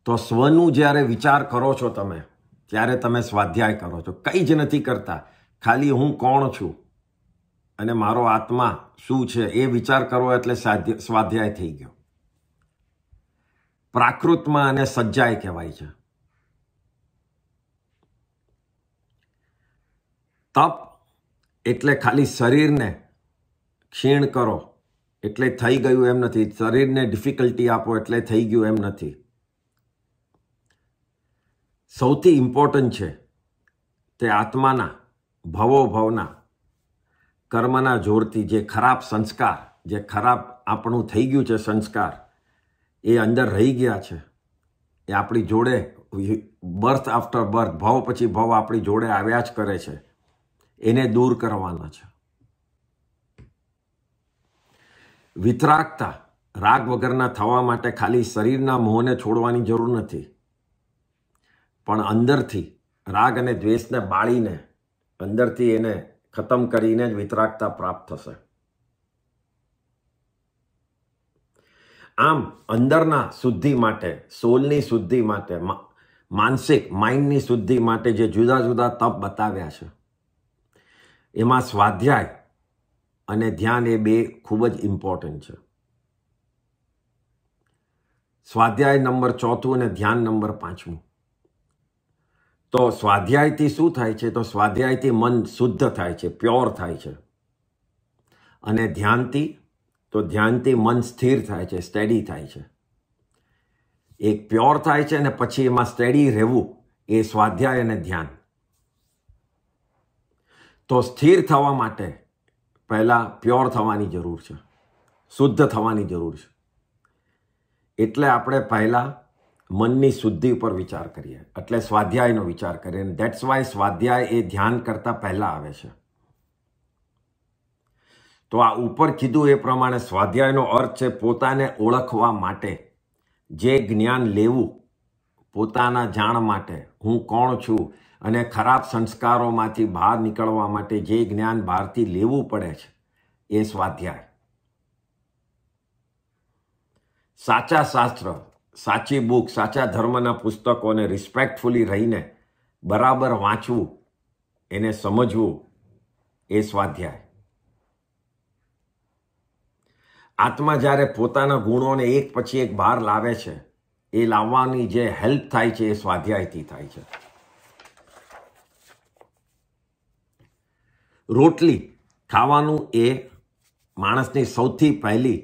તો સ્વનું જ્યારે વિચાર કરો છો તમે ત્યારે તમે સ્વાધ્યાય કરો છો કંઈ જ નથી કરતા ખાલી હું કોણ છું અને મારો આત્મા શું છે એ વિચાર કરો એટલે સ્વાધ્યાય થઈ ગયો પ્રાકૃતમાં અને સજ્જાય કહેવાય છે તપ એટલે ખાલી શરીરને ક્ષીણ કરો એટલે થઈ ગયું એમ નથી શરીરને ડિફિકલ્ટી આપો એટલે થઈ ગયું એમ નથી સૌથી ઇમ્પોર્ટન્ટ છે તે આત્માના ભવો ભવના કર્મના જોરથી જે ખરાબ સંસ્કાર જે ખરાબ આપણું થઈ ગયું છે સંસ્કાર એ અંદર રહી ગયા છે એ આપણી જોડે બર્થ આફ્ટર બર્થ ભવ પછી ભવ આપણી જોડે આવ્યા જ કરે છે એને દૂર કરવાના છે વિતરાગતા રાગ વગરના થવા માટે ખાલી શરીરના મોહને છોડવાની જરૂર નથી પણ અંદરથી રાગ અને દ્વેષને બાળીને અંદરથી એને ખતમ કરીને જ વિતરાગતા પ્રાપ્ત થશે આમ અંદરના શુદ્ધિ માટે સોલની શુદ્ધિ માટે માનસિક માઇન્ડની શુદ્ધિ માટે જે જુદા જુદા તપ બતાવ્યા છે એમાં સ્વાધ્યાય અને ધ્યાન એ બે ખૂબ જ ઇમ્પોર્ટન્ટ છે સ્વાધ્યાય નંબર ચોથું અને ધ્યાન નંબર પાંચમું તો સ્વાધ્યાયથી શું થાય છે તો સ્વાધ્યાયથી મન શુદ્ધ થાય છે પ્યોર થાય છે અને ધ્યાનથી તો ધ્યાનથી મન સ્થિર થાય છે સ્ટેડી થાય છે એક પ્યોર થાય છે અને પછી એમાં સ્ટેડી રહેવું એ સ્વાધ્યાય અને ધ્યાન તો સ્થિર થવા માટે પહેલાં પ્યોર થવાની જરૂર છે શુદ્ધ થવાની જરૂર છે એટલે આપણે પહેલાં મનની શુદ્ધિ ઉપર વિચાર કરીએ એટલે સ્વાધ્યાયનો વિચાર કરીએ દેટ્સ વાય સ્વાધ્યાય એ ધ્યાન કરતાં પહેલાં આવે છે તો આ ઉપર કીધું એ પ્રમાણે સ્વાધ્યાયનો અર્થ છે પોતાને ઓળખવા માટે જે જ્ઞાન લેવું પોતાના જાણ માટે હું કોણ છું અને ખરાબ સંસ્કારોમાંથી બહાર નીકળવા માટે જે જ્ઞાન બહારથી લેવું પડે છે એ સ્વાધ્યાય સાચા શાસ્ત્ર સાચી બુક સાચા ધર્મના પુસ્તકોને રિસ્પેક્ટફુલી રહીને બરાબર વાંચવું એને સમજવું એ સ્વાધ્યાય આત્મા જ્યારે પોતાના ગુણોને એક પછી એક બહાર લાવે છે એ લાવવાની જે હેલ્પ થાય છે એ સ્વાધ્યાયથી થાય છે રોટલી ખાવાનું એ માણસની સૌથી પહેલી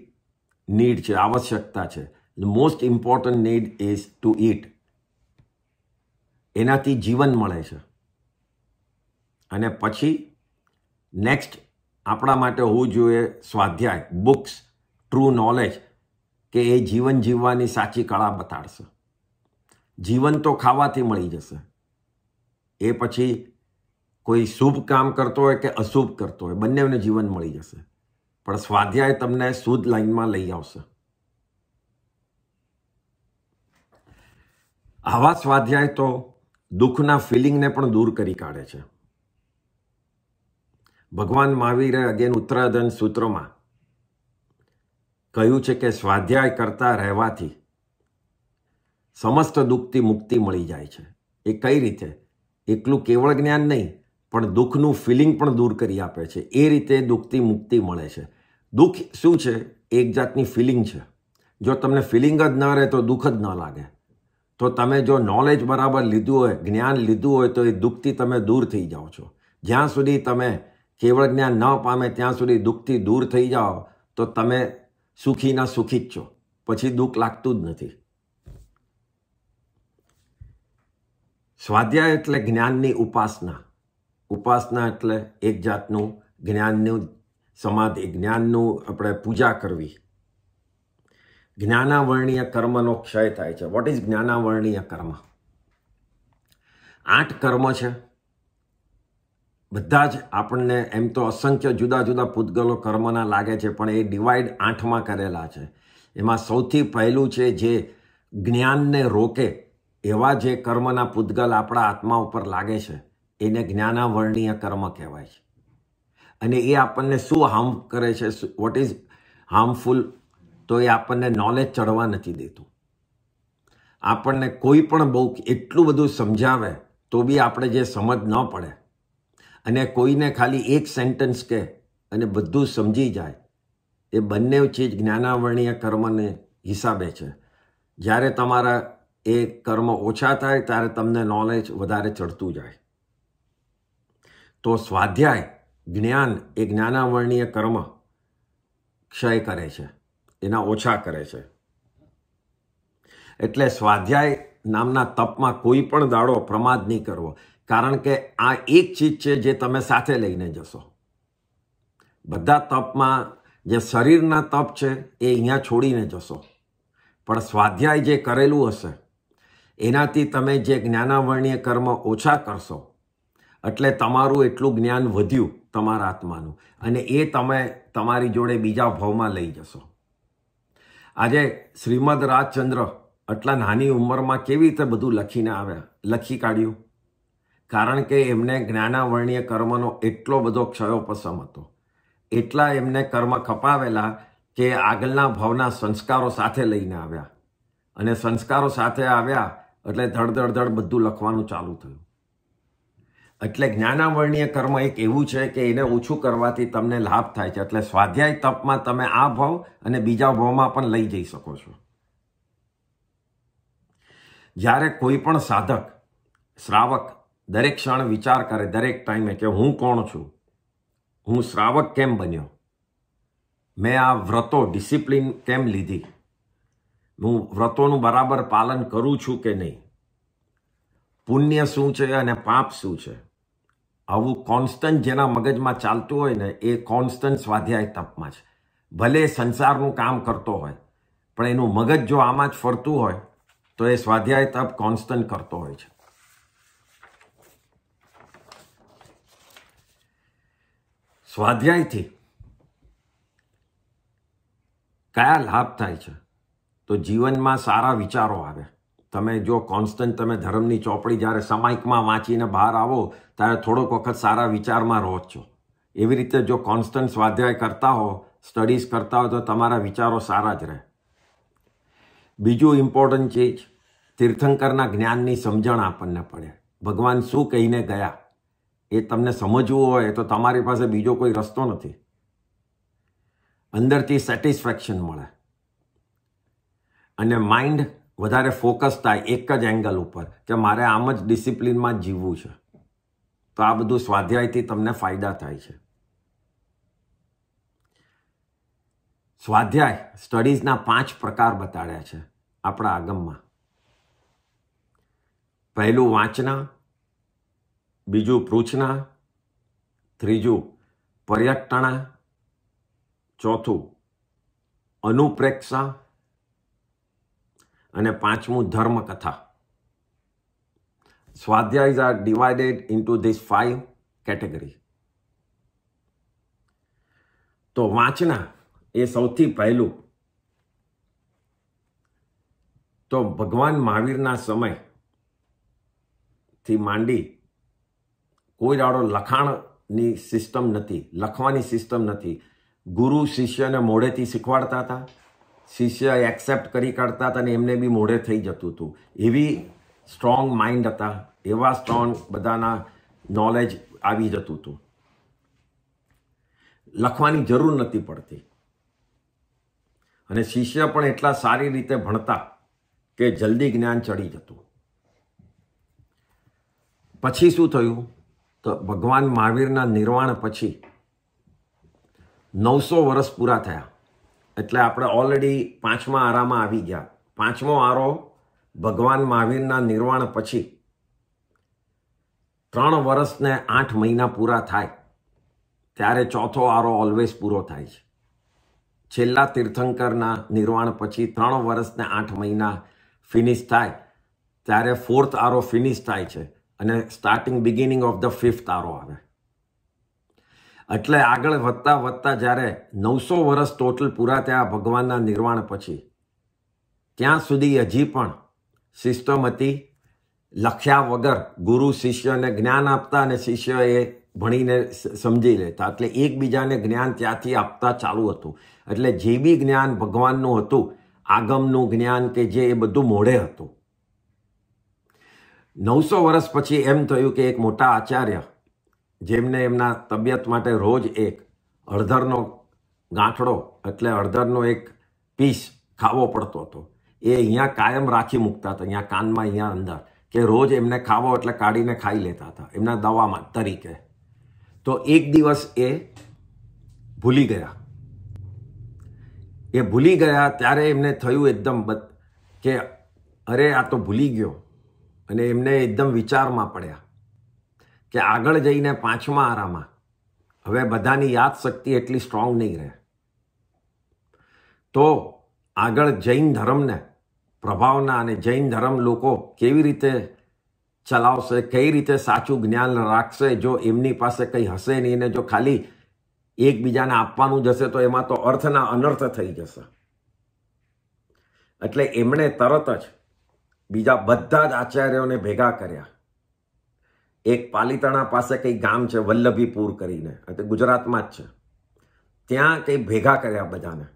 નીડ છે આવશ્યકતા છે most important need is to eat એનાથી જીવન મળે છે અને પછી નેક્સ્ટ આપણા માટે હોવું જોઈએ સ્વાધ્યાય બુક્સ ટ્રુ નોલેજ કે એ જીવન જીવવાની સાચી કળા બતાડશે જીવન તો ખાવાથી મળી જશે એ પછી કોઈ શુભ કામ કરતો હોય કે અશુભ કરતો હોય બંનેને જીવન મળી જશે પણ સ્વાધ્યાય તમને શુદ્ધ લાઈનમાં લઈ આવશે આવા સ્વાધ્યાય તો દુઃખના ફિલિંગને પણ દૂર કરી કાઢે છે ભગવાન મહાવીરે અગેન ઉત્તરાધન સૂત્રોમાં કહ્યું છે કે સ્વાધ્યાય કરતા રહેવાથી સમસ્ત દુઃખથી મુક્તિ મળી જાય છે એ કઈ રીતે એકલું કેવળ જ્ઞાન નહીં પણ દુઃખનું ફિલિંગ પણ દૂર કરી આપે છે એ રીતે દુઃખથી મુક્તિ મળે છે દુઃખ શું છે એક જાતની ફિલિંગ છે જો તમને ફિલિંગ જ ન રહે તો દુઃખ જ ન લાગે તો તમે જો નોલેજ બરાબર લીધું હોય જ્ઞાન લીધું હોય તો એ દુઃખથી તમે દૂર થઈ જાઓ છો જ્યાં સુધી તમે કેવળ જ્ઞાન ન પામે ત્યાં સુધી દુઃખથી દૂર થઈ જાઓ તો તમે સુખીના સુખી જ છો પછી દુઃખ લાગતું જ નથી સ્વાધ્યાય એટલે જ્ઞાનની ઉપાસના ઉપાસના એટલે એક જાતનું જ્ઞાનનું સમાધિ જ્ઞાનનું આપણે પૂજા કરવી જ્ઞાનાવર્ણીય કર્મનો ક્ષય થાય છે વોટ ઇઝ જ્ઞાનાવર્ણીય કર્મ આઠ કર્મ છે બધા જ આપણને એમ તો અસંખ્ય જુદા જુદા પૂતગલો કર્મના લાગે છે પણ એ ડિવાઈડ આઠમાં કરેલા છે એમાં સૌથી પહેલું છે જે જ્ઞાનને રોકે એવા જે કર્મના પૂતગલ આપણા આત્મા ઉપર લાગે છે એને જ્ઞાનાવરણીય કર્મ કહેવાય છે અને એ આપણને શું હાર્મ કરે છે વોટ ઇઝ હાર્મફુલ તો એ આપણને નોલેજ ચડવા નથી દેતું આપણને કોઈ પણ બહુ એટલું બધું સમજાવે તો બી આપણે જે સમજ ન પડે અને કોઈને ખાલી એક સેન્ટન્સ કહે અને બધું સમજી જાય એ બંને ચીજ જ્ઞાનાવર્ણીય કર્મને હિસાબે છે જ્યારે તમારા એ કર્મ ઓછા થાય ત્યારે તમને નોલેજ વધારે ચડતું જાય તો સ્વાધ્યાય જ્ઞાન એ જ્ઞાનાવર્ણીય કર્મ ક્ષય કરે છે એના ઓછા કરે છે એટલે સ્વાધ્યાય નામના તપમાં કોઈ પણ દાડો પ્રમાદ નહીં કરવો કારણ કે આ એક ચીજ છે જે તમે સાથે લઈને જશો બધા તપમાં જે શરીરના તપ છે એ અહીંયા છોડીને જશો પણ સ્વાધ્યાય જે કરેલું હશે એનાથી તમે જે જ્ઞાનાવર્ણીય કર્મ ઓછા કરશો એટલે તમારું એટલું જ્ઞાન વધ્યું તમારા આત્માનું અને એ તમે તમારી જોડે બીજા ભાવમાં લઈ જશો આજે શ્રીમદ રાજચંદ્ર આટલા નાની ઉંમરમાં કેવી રીતે બધું લખીને આવ્યા લખી કાઢ્યું કારણ કે એમને જ્ઞાનાવર્ણીય કર્મનો એટલો બધો ક્ષયોપસમ હતો એટલા એમને કર્મ ખપાવેલા કે આગળના ભાવના સંસ્કારો સાથે લઈને આવ્યા અને સંસ્કારો સાથે આવ્યા એટલે ધડ ધડ બધું લખવાનું ચાલુ થયું એટલે જ્ઞાનાવર્ણીય કર્મ એક એવું છે કે એને ઓછું કરવાથી તમને લાભ થાય છે એટલે સ્વાધ્યાય તપમાં તમે આ ભાવ અને બીજા ભાવમાં પણ લઈ જઈ શકો છો જ્યારે કોઈ પણ સાધક શ્રાવક દરેક ક્ષણ વિચાર કરે દરેક ટાઈમે કે હું કોણ છું હું શ્રાવક કેમ બન્યો મેં આ વ્રતો ડિસિપ્લિન કેમ લીધી હું વ્રતોનું બરાબર પાલન કરું છું કે નહીં પુણ્ય શું છે અને પાપ શું છે આવું કોન્સ્ટન્ટ જેના મગજમાં ચાલતું હોય ને એ કોન્સ્ટન્ટ સ્વાધ્યાય તપમાં છે ભલે સંસારનું કામ કરતો હોય પણ એનું મગજ જો આમાં જ ફરતું હોય તો એ સ્વાધ્યાય તપ કોન્સ્ટન્ટ કરતો હોય છે સ્વાધ્યાયથી કયા લાભ થાય છે તો જીવનમાં સારા વિચારો આવે તમે જો કોન્સ્ટન્ટ તમે ધર્મની ચોપડી જ્યારે સામાયિકમાં વાંચીને બહાર આવો ત્યારે થોડોક વખત સારા વિચારમાં રહો છો એવી રીતે જો કોન્સ્ટન્ટ સ્વાધ્યાય કરતા હો સ્ટડીઝ કરતા હો તો તમારા વિચારો સારા જ રહે બીજું ઇમ્પોર્ટન્ટ ચીજ તીર્થંકરના જ્ઞાનની સમજણ આપણને પડે ભગવાન શું કહીને ગયા એ તમને સમજવું હોય તો તમારી પાસે બીજો કોઈ રસ્તો નથી અંદરથી સેટિસ્ફેક્શન મળે અને માઇન્ડ વધારે ફોકસ થાય એક જ એંગલ ઉપર કે મારે આમ જ ડિસિપ્લિનમાં જીવવું છે તો આ બધું સ્વાધ્યાયથી તમને ફાયદા થાય છે સ્વાધ્યાય સ્ટડીઝના પાંચ પ્રકાર બતાડ્યા છે આપણા આગમમાં પહેલું વાંચના બીજું પૃચ્છના ત્રીજું પર્યટણા ચોથું અનુપ્રેક્ષા અને પાંચમું ધર્મકથા સ્વાધ્યાયઝ are divided into this five category તો વાંચના એ સૌથી પહેલું તો ભગવાન મહાવીરના સમયથી માંડી કોઈ દાડો લખાણની સિસ્ટમ નથી લખવાની સિસ્ટમ નથી ગુરુ શિષ્યને મોઢેથી શીખવાડતા હતા શિષ્ય એક્સેપ્ટ કરી કાઢતા હતા અને એમને બી મોઢે થઈ જતું હતું એવી સ્ટ્રોંગ માઇન્ડ હતા એવા સ્ટ્રોંગ બધાના નોલેજ આવી જતું હતું લખવાની જરૂર નથી પડતી અને શિષ્ય પણ એટલા સારી રીતે ભણતા કે જલ્દી જ્ઞાન ચડી જતું પછી શું થયું તો ભગવાન મહાવીરના નિર્વાણ પછી નવસો વર્ષ પૂરા થયા એટલે આપણે ઓલરેડી પાંચમા આરામાં આવી ગયા પાંચમો આરો ભગવાન મહાવીરના નિર્વાણ પછી ત્રણ વર્ષને આઠ મહિના પૂરા થાય ત્યારે ચોથો આરો ઓલવેઝ પૂરો થાય છે છેલ્લા તીર્થંકરના નિર્વાણ પછી ત્રણ વર્ષને આઠ મહિના ફિનિશ થાય ત્યારે ફોર્થ આરો ફિનિશ થાય છે અને starting beginning of the fifth તારો આવે એટલે આગળ વધતા વધતા જ્યારે નવસો વર્ષ ટોટલ પૂરા થયા ભગવાનના નિર્વાણ પછી ત્યાં સુધી હજી પણ સિસ્ટમ હતી લખ્યા વગર ગુરુ શિષ્યને જ્ઞાન આપતા અને શિષ્ય એ ભણીને સમજી લેતા એટલે એકબીજાને જ્ઞાન ત્યાંથી આપતા ચાલુ હતું એટલે જે બી જ્ઞાન ભગવાનનું હતું આગમનું જ્ઞાન કે જે એ બધું મોઢે હતું નવસો વર્ષ પછી એમ થયું કે એક મોટા આચાર્ય જેમને એમના તબિયત માટે રોજ એક હળદરનો ગાંઠડો એટલે હળદરનો એક પીસ ખાવો પડતો હતો એ અહીંયા કાયમ રાખી મૂકતા હતા અહીંયા કાનમાં અહીંયા અંદર કે રોજ એમને ખાવો એટલે કાઢીને ખાઈ લેતા હતા એમના દવામાં તરીકે તો એક દિવસ એ ભૂલી ગયા એ ભૂલી ગયા ત્યારે એમને થયું એકદમ કે અરે આ તો ભૂલી ગયો અને એમને એકદમ વિચારમાં પડ્યા કે આગળ જઈને પાંચમા આરામાં હવે બધાની યાદશક્તિ એટલી સ્ટ્રોંગ નહીં રહે તો આગળ જૈન ધર્મને પ્રભાવના અને જૈન ધર્મ લોકો કેવી રીતે ચલાવશે કઈ રીતે સાચું જ્ઞાન રાખશે જો એમની પાસે કંઈ હશે નહીં ને જો ખાલી એકબીજાને આપવાનું જશે તો એમાં તો અર્થના અનર્થ થઈ જશે એટલે એમણે તરત જ બીજા બધા જ આચાર્યોને ભેગા કર્યા એક પાલિતાણા પાસે કંઈ ગામ છે વલ્લભીપુર કરીને તે ગુજરાતમાં જ છે ત્યાં કંઈ ભેગા કર્યા બધાને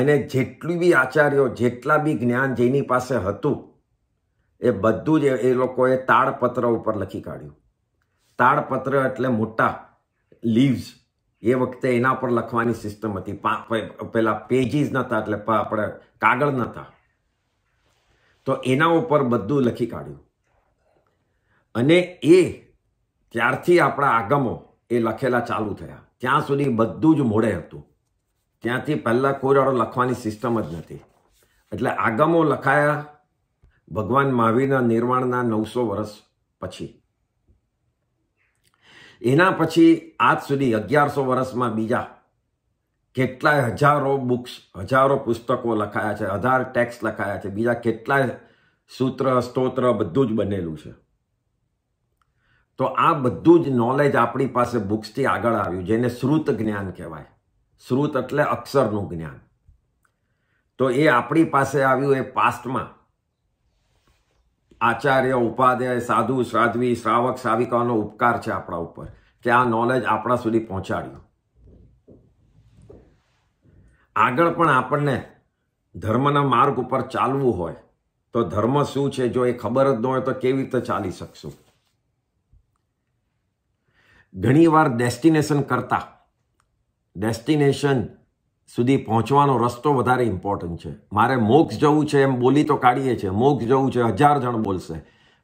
અને જેટલી બી આચાર્યો જેટલા બી જ્ઞાન જેની પાસે હતું એ બધું જ એ લોકોએ તાડપત્ર ઉપર લખી કાઢ્યું તાડપત્ર એટલે મોટા લીવ્સ એ વખતે એના પર લખવાની સિસ્ટમ હતી પેલા પેજીસ નહોતા એટલે આપણે કાગળ નહોતા તો એના ઉપર બધું લખી કાઢ્યું અને એ ત્યારથી આપણા આગમો એ લખેલા ચાલુ થયા ત્યાં સુધી બધું જ મોડે હતું ત્યાંથી પહેલાં કોઈ લખવાની સિસ્ટમ જ નથી એટલે આગમો લખાયા ભગવાન મહાવીરના નિર્માણના નવસો વર્ષ પછી એના પછી આજ સુધી અગિયારસો વર્ષમાં બીજા કેટલાય હજારો બુક્સ હજારો પુસ્તકો લખાયા છે હજાર ટેક્સ લખાયા છે બીજા કેટલાય સૂત્ર સ્તોત્ર બધું જ બનેલું છે તો આ બધું જ નોલેજ આપણી પાસે બુક્સથી આગળ આવ્યું જેને શ્રુત જ્ઞાન કહેવાય શ્રુત એટલે અક્ષરનું જ્ઞાન તો એ આપણી પાસે આવ્યું એ પાસ્ટમાં આચાર્ય ઉપાધ્યાય સાધુ સાધ્વી શ્રાવક શ્રાવિકાનો ઉપકાર છે આપણા ઉપર કે આ નોલેજ આપણા સુધી પહોંચાડ્યું આગળ પણ આપણને ધર્મના માર્ગ ઉપર ચાલવું હોય તો ધર્મ શું છે જો એ ખબર જ ન હોય તો કેવી રીતે ચાલી શકશું ઘણીવાર ડેસ્ટિનેશન કરતાં ડેસ્ટિનેશન સુધી પહોંચવાનો રસ્તો વધારે ઇમ્પોર્ટન્ટ છે મારે મોક્ષ જવું છે એમ બોલી તો કાઢીએ છીએ મોક્ષ જવું છે હજાર જણ બોલશે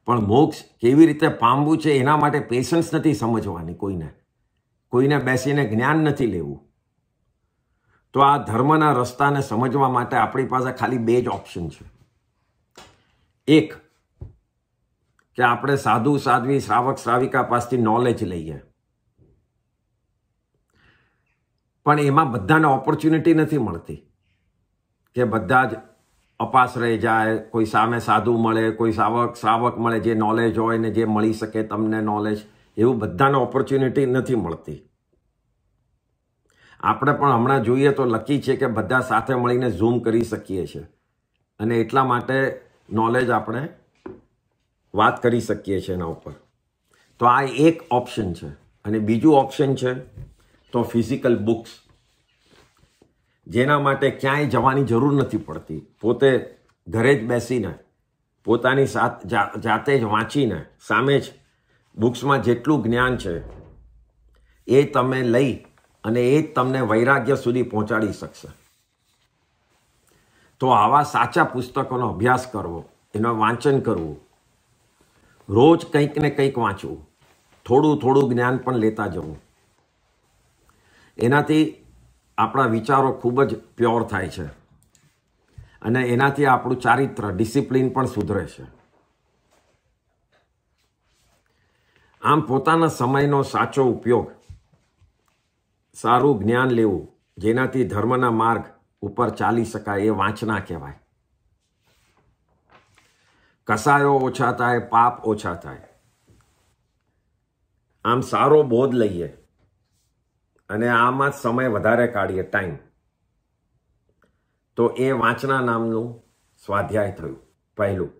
પણ મોક્ષ કેવી રીતે પામવું છે એના માટે પેશન્સ નથી સમજવાની કોઈને કોઈને બેસીને જ્ઞાન નથી લેવું તો આ ધર્મના રસ્તાને સમજવા માટે આપણી પાસે ખાલી બે જ ઓપ્શન છે એક કે આપણે સાધુ સાધ્વી શ્રાવક શ્રાવિકા પાસેથી નોલેજ લઈએ પણ એમાં બધાને ઓપોર્ચ્યુનિટી નથી મળતી કે બધા જ અપાશ્રય જાય કોઈ સામે સાધુ મળે કોઈ સાવક શ્રાવક મળે જે નોલેજ હોય ને જે મળી શકે તમને નોલેજ એવું બધાને ઓપોર્ચ્યુનિટી નથી મળતી આપણે પણ હમણાં જોઈએ તો લકી છે કે બધા સાથે મળીને ઝૂમ કરી શકીએ છીએ અને એટલા માટે નોલેજ આપણે વાત કરી શકીએ છીએ એના ઉપર તો આ એક ઓપ્શન છે અને બીજું ઓપ્શન છે તો ફિઝિકલ બુક્સ જેના માટે ક્યાંય જવાની જરૂર નથી પડતી પોતે ઘરે જ બેસીને પોતાની સાત જાતે જ વાંચીને સામે જ બુક્સમાં જેટલું જ્ઞાન છે એ તમે લઈ અને એ જ તમને વૈરાગ્ય સુધી પહોંચાડી શકશે તો આવા સાચા પુસ્તકોનો અભ્યાસ કરવો એનો વાંચન કરવું રોજ કંઈક ને કંઈક વાંચવું થોડું થોડું જ્ઞાન પણ લેતા જવું એનાથી આપણા વિચારો ખૂબ જ પ્યોર થાય છે અને એનાથી આપણું ચારિત્ર ડિસિપ્લિન પણ સુધરે છે આમ પોતાના સમયનો સાચો ઉપયોગ સારું જ્ઞાન લેવું જેનાથી ધર્મના માર્ગ ઉપર ચાલી શકાય એ વાંચના કહેવાય કસાયો ઓછા થાય પાપ ઓછા થાય આમ સારો બોધ લઈએ અને આમાં જ સમય વધારે કાઢીએ ટાઈમ તો એ વાંચના નામનું સ્વાધ્યાય થયું પહેલું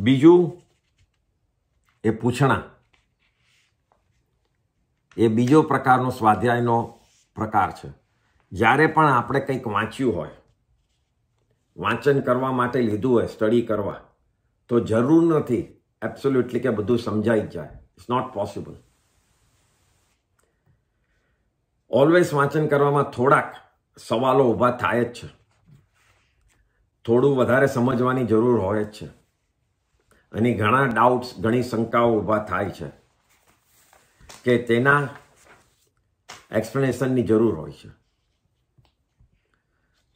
બીજું એ પૂછણા એ બીજો પ્રકારનો સ્વાધ્યાયનો પ્રકાર છે જ્યારે પણ આપણે કંઈક વાંચ્યું હોય વાંચન કરવા માટે લીધું હોય સ્ટડી કરવા તો જરૂર નથી એબ્સોલ્યુટલી કે બધું સમજાઈ જ જાય ઇટ્સ નોટ પોસિબલ ઓલવેઝ વાંચન કરવામાં થોડાક સવાલો ઊભા થાય જ છે થોડું વધારે સમજવાની જરૂર હોય જ છે એની ઘણા ડાઉટ્સ ઘણી શંકાઓ ઊભા થાય છે કે તેના એક્સપ્લેનેશનની જરૂર હોય છે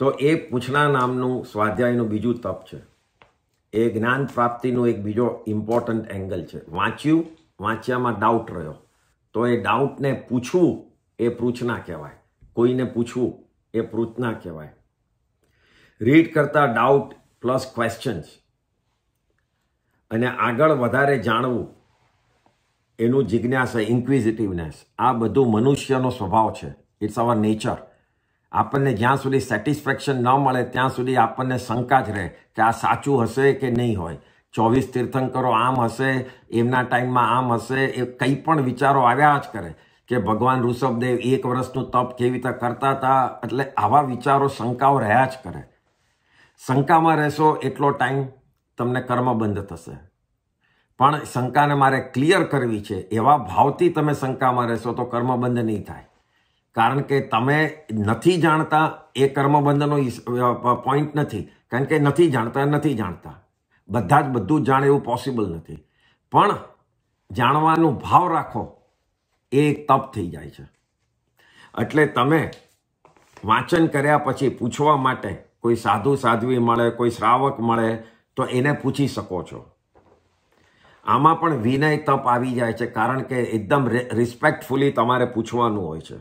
તો એ પૂછના નામનું સ્વાધ્યાયનું બીજું તપ છે એ જ્ઞાન પ્રાપ્તિનો એક બીજો ઇમ્પોર્ટન્ટ એંગલ છે વાંચ્યું વાંચ્યામાં ડાઉટ રહ્યો તો એ ડાઉટને પૂછવું એ પૂછના કહેવાય કોઈને પૂછવું એ પૂછના કહેવાય રીડ કરતા ડાઉટ પ્લસ ક્વેશ્ચન્સ અને આગળ વધારે જાણવું એનું જિજ્ઞાસા ઇન્ક્વિઝિટિવનેસ આ બધું મનુષ્યનો સ્વભાવ છે ઇટ્સ અવર નેચર આપણને જ્યાં સુધી સેટિસ્ફેક્શન ન મળે ત્યાં સુધી આપણને શંકા જ રહે કે આ સાચું હશે કે નહીં હોય ચોવીસ તીર્થંકરો આમ હશે એમના ટાઈમમાં આમ હશે એ કંઈ પણ વિચારો આવ્યા જ કરે કે ભગવાન ઋષભદેવ એક વર્ષનું તપ કેવી રીતે કરતા હતા એટલે આવા વિચારો શંકાઓ રહ્યા જ કરે શંકામાં રહેશો એટલો ટાઈમ તમને કર્મબંધ થશે પણ શંકાને મારે ક્લિયર કરવી છે એવા ભાવથી તમે શંકામાં રહેશો તો કર્મબંધ નહીં થાય કારણ કે તમે નથી જાણતા એ કર્મબંધનો પોઈન્ટ નથી કારણ કે નથી જાણતા નથી જાણતા બધા જ બધું જાણે એવું પોસિબલ નથી પણ જાણવાનું ભાવ રાખો એ તપ થઈ જાય છે એટલે તમે વાંચન કર્યા પછી પૂછવા માટે કોઈ સાધુ સાધ્વી મળે કોઈ શ્રાવક મળે તો એને પૂછી શકો છો આમાં પણ વિનય તપ આવી જાય છે કારણ કે એકદમ રિસ્પેક્ટફુલી તમારે પૂછવાનું હોય છે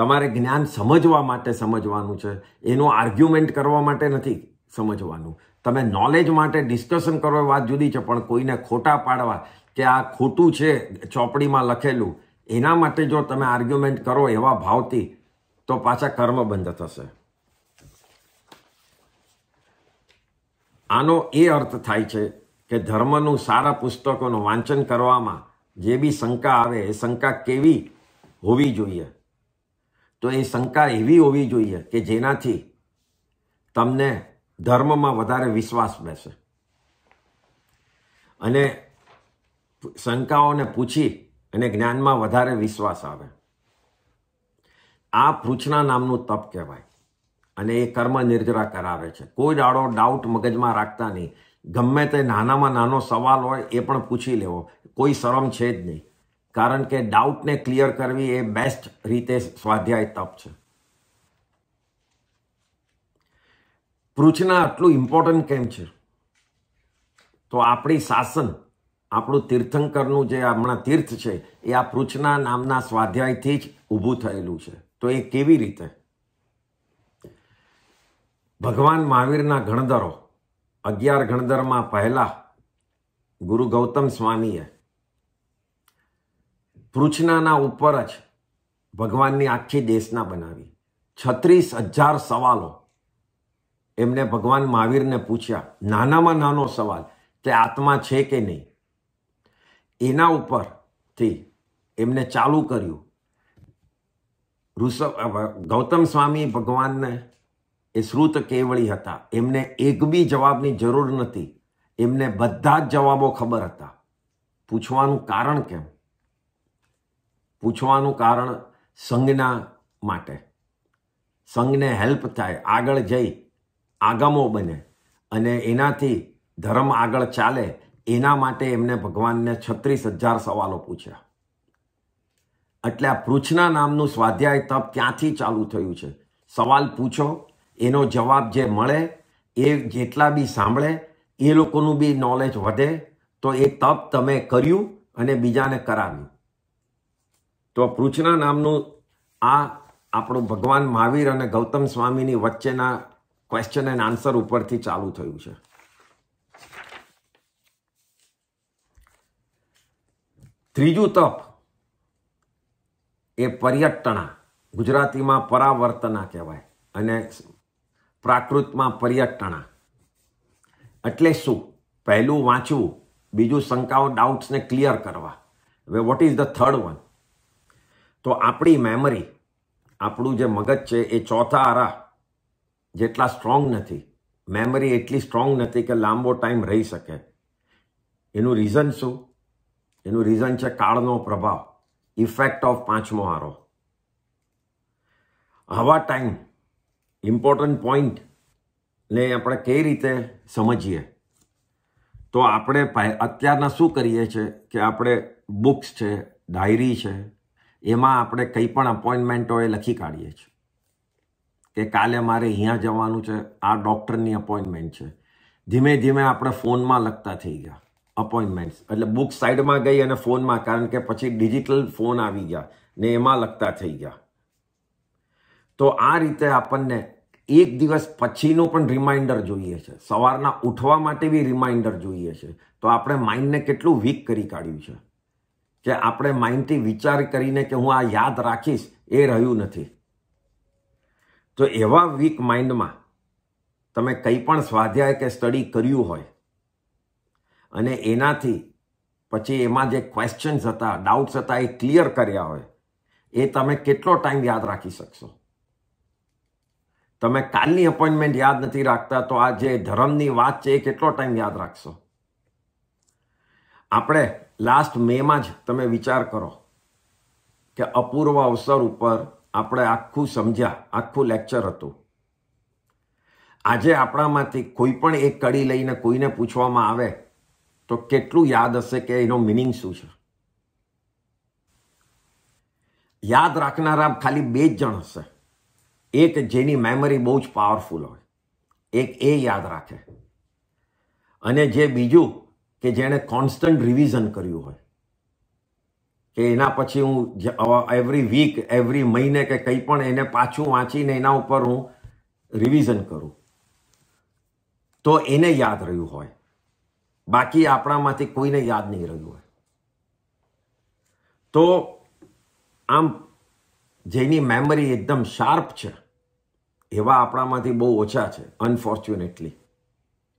તમારે જ્ઞાન સમજવા માટે સમજવાનું છે એનું આર્ગ્યુમેન્ટ કરવા માટે નથી સમજવાનું તમે નોલેજ માટે ડિસ્કશન કરો વાત જુદી છે પણ કોઈને ખોટા પાડવા કે આ ખોટું છે ચોપડીમાં લખેલું એના માટે જો તમે આર્ગ્યુમેન્ટ કરો એવા ભાવથી તો પાછા કર્મ બંધ થશે આનો એ અર્થ થાય છે કે ધર્મનું સારા પુસ્તકોનું વાંચન કરવામાં જે બી શંકા આવે એ શંકા કેવી હોવી જોઈએ તો એ શંકા એવી હોવી જોઈએ કે જેનાથી તમને ધર્મમાં વધારે વિશ્વાસ બેસે અને શંકાઓને પૂછી અને જ્ઞાનમાં વધારે વિશ્વાસ આવે આ પૃછના નામનું તપ કહેવાય અને એ કર્મ નિર્જરા કરાવે છે કોઈ દાડો ડાઉટ મગજમાં રાખતા નહીં ગમે તે નાનામાં નાનો સવાલ હોય એ પણ પૂછી લેવો કોઈ શરમ છે જ નહીં કારણ કે ડાઉટને ક્લિયર કરવી એ બેસ્ટ રીતે સ્વાધ્યાય તપ છે પૃચ્છના આટલું ઇમ્પોર્ટન્ટ કેમ છે તો આપણી શાસન આપણું તીર્થંકરનું જે હમણાં તીર્થ છે એ આ પૃચ્છના નામના સ્વાધ્યાયથી જ ઊભું થયેલું છે તો એ કેવી રીતે ભગવાન મહાવીરના ગણધરો અગિયાર ગણધરમાં પહેલા ગુરુ ગૌતમ સ્વામીએ પૃચ્છનાના ઉપર જ ભગવાનની આખી દેશના બનાવી છત્રીસ હજાર સવાલો એમને ભગવાન મહાવીરને પૂછ્યા નાનામાં નાનો સવાલ તે આત્મા છે કે નહીં એના ઉપરથી એમને ચાલુ કર્યું ઋષભ ગૌતમ સ્વામી ભગવાનને એ શ્રુત કેવળી હતા એમને એક બી જવાબની જરૂર નથી એમને બધા જ જવાબો ખબર હતા પૂછવાનું કારણ કેમ પૂછવાનું કારણ સંઘના માટે સંઘને હેલ્પ થાય આગળ જઈ આગામો બને અને એનાથી ધર્મ આગળ ચાલે એના માટે એમને ભગવાનને છત્રીસ હજાર સવાલો પૂછ્યા એટલે આ પૃચ્છના નામનું સ્વાધ્યાય તપ ક્યાંથી ચાલુ થયું છે સવાલ પૂછો એનો જવાબ જે મળે એ જેટલા બી સાંભળે એ લોકોનું બી નોલેજ વધે તો એ તપ તમે કર્યું અને બીજાને કરાવ્યું તો પૃચ્છના નામનું આ આપણું ભગવાન મહાવીર અને ગૌતમ સ્વામીની વચ્ચેના ક્વેશ્ચન એન્ડ આન્સર ઉપરથી ચાલુ થયું છે ત્રીજું તપ એ પર્યટના ગુજરાતીમાં પરાવર્તના કહેવાય અને પ્રાકૃતમાં પર્યટણા એટલે શું પહેલું વાંચવું બીજું શંકાઓ ડાઉટ્સને ક્લિયર કરવા હવે what is the third one તો આપણી મેમરી આપણું જે મગજ છે એ ચોથા આરા જેટલા સ્ટ્રોંગ નથી મેમરી એટલી સ્ટ્રોંગ નથી કે લાંબો ટાઈમ રહી શકે એનું રીઝન શું એનું રીઝન છે કાળનો પ્રભાવ ઇફેક્ટ ઓફ પાંચમો આરો આવા ટાઈમ ઇમ્પોર્ટન્ટ પોઈન્ટને આપણે કઈ રીતે સમજીએ તો આપણે અત્યારના શું કરીએ છીએ કે આપણે બુક્સ છે ડાયરી છે એમાં આપણે કંઈ પણ અપોઇન્ટમેન્ટ હોય લખી કાઢીએ છીએ કે કાલે મારે અહીંયા જવાનું છે આ ડૉક્ટરની અપોઇન્ટમેન્ટ છે ધીમે ધીમે આપણે ફોનમાં લખતા થઈ ગયા અપોઇન્ટમેન્ટ્સ એટલે બુક સાઈડમાં ગઈ અને ફોનમાં કારણ કે પછી ડિજિટલ ફોન આવી ગયા ને એમાં લખતા થઈ ગયા તો આ રીતે આપણને એક દિવસ પછીનું પણ રિમાઇન્ડર જોઈએ છે સવારના ઉઠવા માટે બી રિમાઇન્ડર જોઈએ છે તો આપણે માઇન્ડને કેટલું વીક કરી કાઢ્યું છે કે આપણે માઇન્ડથી વિચાર કરીને કે હું આ યાદ રાખીશ એ રહ્યું નથી તો એવા વીક માઇન્ડમાં તમે કંઈ પણ સ્વાધ્યાય કે સ્ટડી કર્યું હોય અને એનાથી પછી એમાં જે ક્વેશ્ચન્સ હતા ડાઉટ્સ હતા એ ક્લિયર કર્યા હોય એ તમે કેટલો ટાઈમ યાદ રાખી શકશો તમે કાલની અપોઇન્ટમેન્ટ યાદ નથી રાખતા તો આ જે ધર્મની વાત છે એ કેટલો ટાઈમ યાદ રાખશો આપણે લાસ્ટ મેમાં જ તમે વિચાર કરો કે અપૂર્વ અવસર ઉપર આપણે આખું સમજ્યા આખું લેક્ચર હતું આજે આપણામાંથી કોઈ પણ એક કડી લઈને કોઈને પૂછવામાં આવે તો કેટલું યાદ હશે કે એનો મિનિંગ શું છે યાદ રાખનારા ખાલી બે જ જણ હશે એક જેની મેમરી બહુ જ પાવરફુલ હોય એક એ યાદ રાખે અને જે બીજું કે જેણે કોન્સ્ટન્ટ રિવિઝન કર્યું હોય કે એના પછી હું એવરી વીક એવરી મહિને કે કંઈ પણ એને પાછું વાંચીને એના ઉપર હું રિવિઝન કરું તો એને યાદ રહ્યું હોય બાકી આપણામાંથી કોઈને યાદ નહીં રહ્યું હોય તો આમ જેની મેમરી એકદમ શાર્પ છે એવા આપણામાંથી બહુ ઓછા છે અનફોર્ચ્યુનેટલી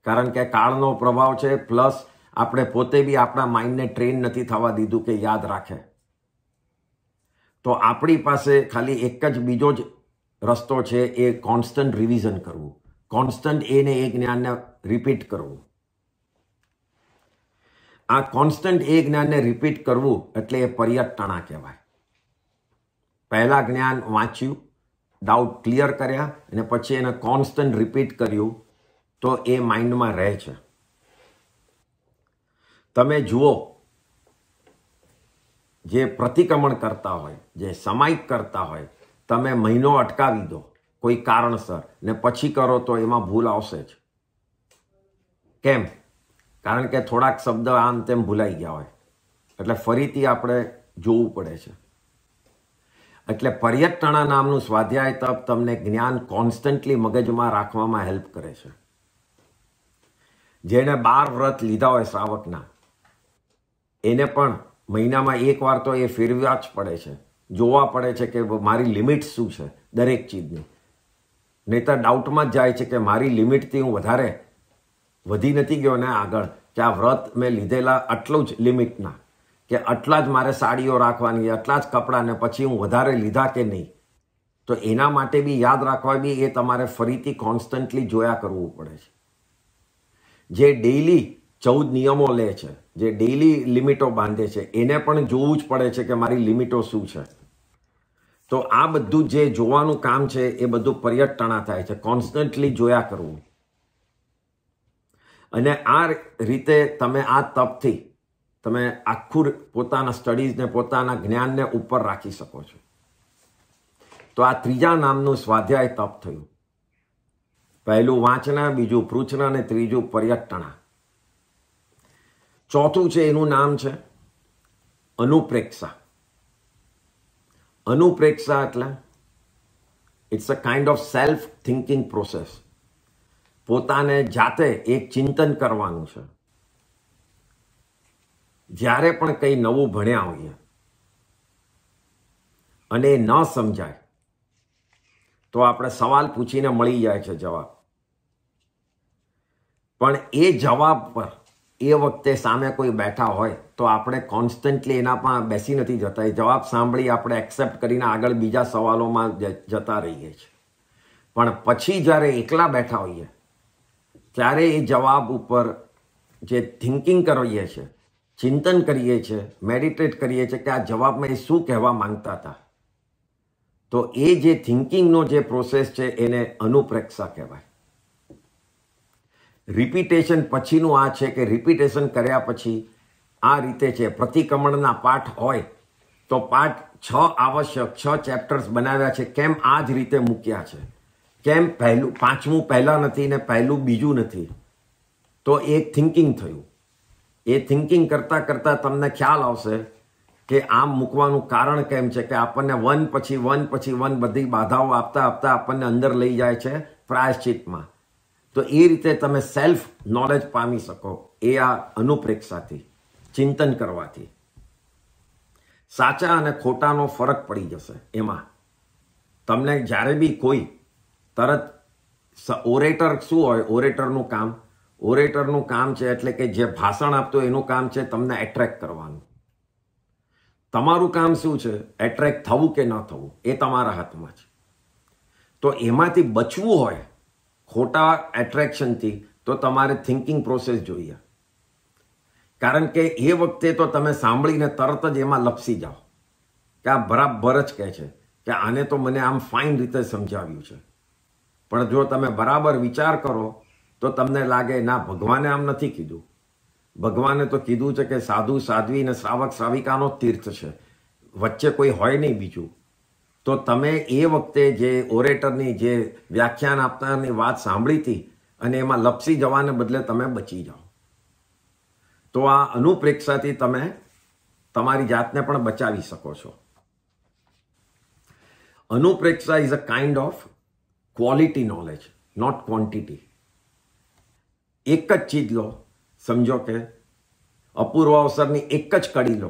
કારણ કે કાળનો પ્રભાવ છે પ્લસ આપણે પોતે બી આપણા માઇન્ડને ટ્રેન નથી થવા દીધું કે યાદ રાખે તો આપણી પાસે ખાલી એક જ બીજો જ રસ્તો છે એ કોન્સ્ટન્ટ રિવિઝન કરવું કોન્સ્ટન્ટ એને એ જ્ઞાનને રિપીટ કરવું આ કોન્સ્ટન્ટ એ જ્ઞાનને રિપીટ કરવું એટલે એ પર્યટણા કહેવાય પહેલાં જ્ઞાન વાંચ્યું ડાઉટ ક્લિયર કર્યા અને પછી એને કોન્સ્ટન્ટ રિપીટ કર્યું તો એ માઇન્ડમાં રહે છે તમે જુઓ જે પ્રતિક્રમણ કરતા હોય જે સમાયિક કરતા હોય તમે મહિનો અટકાવી દો કોઈ કારણસર ને પછી કરો તો એમાં ભૂલ આવશે જ કેમ કારણ કે થોડાક શબ્દ આમ તેમ ભૂલાઈ ગયા હોય એટલે ફરીથી આપણે જોવું પડે છે એટલે પર્યટણા નામનું સ્વાધ્યાય તપ તમને જ્ઞાન કોન્સ્ટન્ટલી મગજમાં રાખવામાં હેલ્પ કરે છે જેણે બાર વ્રત લીધા હોય શ્રાવકના એને પણ મહિનામાં એકવાર તો એ ફેરવ્યા જ પડે છે જોવા પડે છે કે મારી લિમિટ શું છે દરેક ચીજની નહીતર ડાઉટમાં જ જાય છે કે મારી લિમિટથી હું વધારે વધી નથી ગયો ને આગળ કે આ વ્રત મેં લીધેલા આટલું જ લિમિટના કે આટલા જ મારે સાડીઓ રાખવાની આટલા જ કપડાં ને પછી હું વધારે લીધા કે નહીં તો એના માટે બી યાદ રાખવા બી એ તમારે ફરીથી કોન્સ્ટન્ટલી જોયા કરવું પડે છે જે ડેઇલી ચૌદ નિયમો લે છે જે ડેઇલી લિમિટો બાંધે છે એને પણ જોવું જ પડે છે કે મારી લિમિટો શું છે તો આ બધું જે જોવાનું કામ છે એ બધું પર્યટણા થાય છે કોન્સ્ટન્ટલી જોયા કરવું અને આ રીતે તમે આ તપથી તમે આખું પોતાના સ્ટડીઝને પોતાના જ્ઞાનને ઉપર રાખી શકો છો તો આ ત્રીજા નામનું સ્વાધ્યાય તપ થયું પહેલું વાંચના બીજું પૃચ્છના અને ત્રીજું પર્યટણા ચોથું છે એનું નામ છે અનુપ્રેક્ષા અનુપ્રેક્ષા એટલે it's a kind of self thinking process પોતાને જાતે એક ચિંતન કરવાનું છે જ્યારે પણ કંઈ નવું ભણ્યા હોઈએ અને ન સમજાય તો આપણે સવાલ પૂછીને મળી જાય છે જવાબ પણ એ જવાબ પર એ વખતે સામે કોઈ બેઠા હોય તો આપણે કોન્સ્ટન્ટલી એના પર બેસી નથી જતા એ જવાબ સાંભળી આપણે એક્સેપ્ટ કરીને આગળ બીજા સવાલોમાં જતા રહીએ છીએ પણ પછી જ્યારે એકલા બેઠા હોઈએ ત્યારે એ જવાબ ઉપર જે થિંકિંગ કરીએ છીએ ચિંતન કરીએ છીએ મેડિટેટ કરીએ છીએ કે આ જવાબમાં એ શું કહેવા માંગતા હતા તો એ જે થિંકિંગનો જે પ્રોસેસ છે એને અનુપ્રેક્ષા કહેવાય રિપીટેશન પછીનું આ છે કે રિપીટેશન કર્યા પછી આ રીતે છે પ્રતિક્રમણના પાઠ હોય તો પાઠ છ આવશ્યક છ ચેપ્ટર્સ બનાવ્યા છે કેમ આ જ રીતે મૂક્યા છે કેમ પહેલું પાંચમું પહેલાં નથી ને પહેલું બીજું નથી તો એક થિંકિંગ થયું એ થિંકિંગ કરતાં કરતાં તમને ખ્યાલ આવશે કે આમ મૂકવાનું કારણ કેમ છે કે આપણને વન પછી વન પછી વન બધી બાધાઓ આપતા આપતા આપણને અંદર લઈ જાય છે પ્રાયશ્ચિતમાં તો એ રીતે તમે સેલ્ફ નોલેજ પામી શકો એ આ અનુપ્રેક્ષાથી ચિંતન કરવાથી સાચા અને ખોટાનો ફરક પડી જશે એમાં તમને જ્યારે બી કોઈ તરત ઓરેટર શું હોય ઓરેટરનું કામ ઓરેટરનું કામ છે એટલે કે જે ભાષણ આપતો એનું કામ છે તમને એટ્રેક્ટ કરવાનું તમારું કામ શું છે એટ્રેક્ટ થવું કે ન થવું એ તમારા હાથમાં છે તો એમાંથી બચવું હોય ખોટા એટ્રેક્શનથી તો તમારે થિંકિંગ પ્રોસેસ જોઈએ કારણ કે એ વખતે તો તમે સાંભળીને તરત જ એમાં લપસી જાઓ કે આ બરાબર જ કહે છે કે આને તો મને આમ ફાઇન રીતે સમજાવ્યું છે પણ જો તમે બરાબર વિચાર કરો તો તમને લાગે ના ભગવાને આમ નથી કીધું ભગવાને તો કીધું છે કે સાધુ સાધ્વી અને શ્રાવક શ્રાવિકાનો તીર્થ છે વચ્ચે કોઈ હોય નહીં બીજું તો તમે એ વખતે જે ઓરેટરની જે વ્યાખ્યાન આપનારની વાત સાંભળી હતી અને એમાં લપસી જવાને બદલે તમે બચી જાઓ તો આ અનુપ્રેક્ષાથી તમે તમારી જાતને પણ બચાવી શકો છો અનુપ્રેક્ષા is a kind of quality knowledge not quantity એક જ ચીજ લો સમજો કે અપૂર્વ અવસરની એક જ કડી લો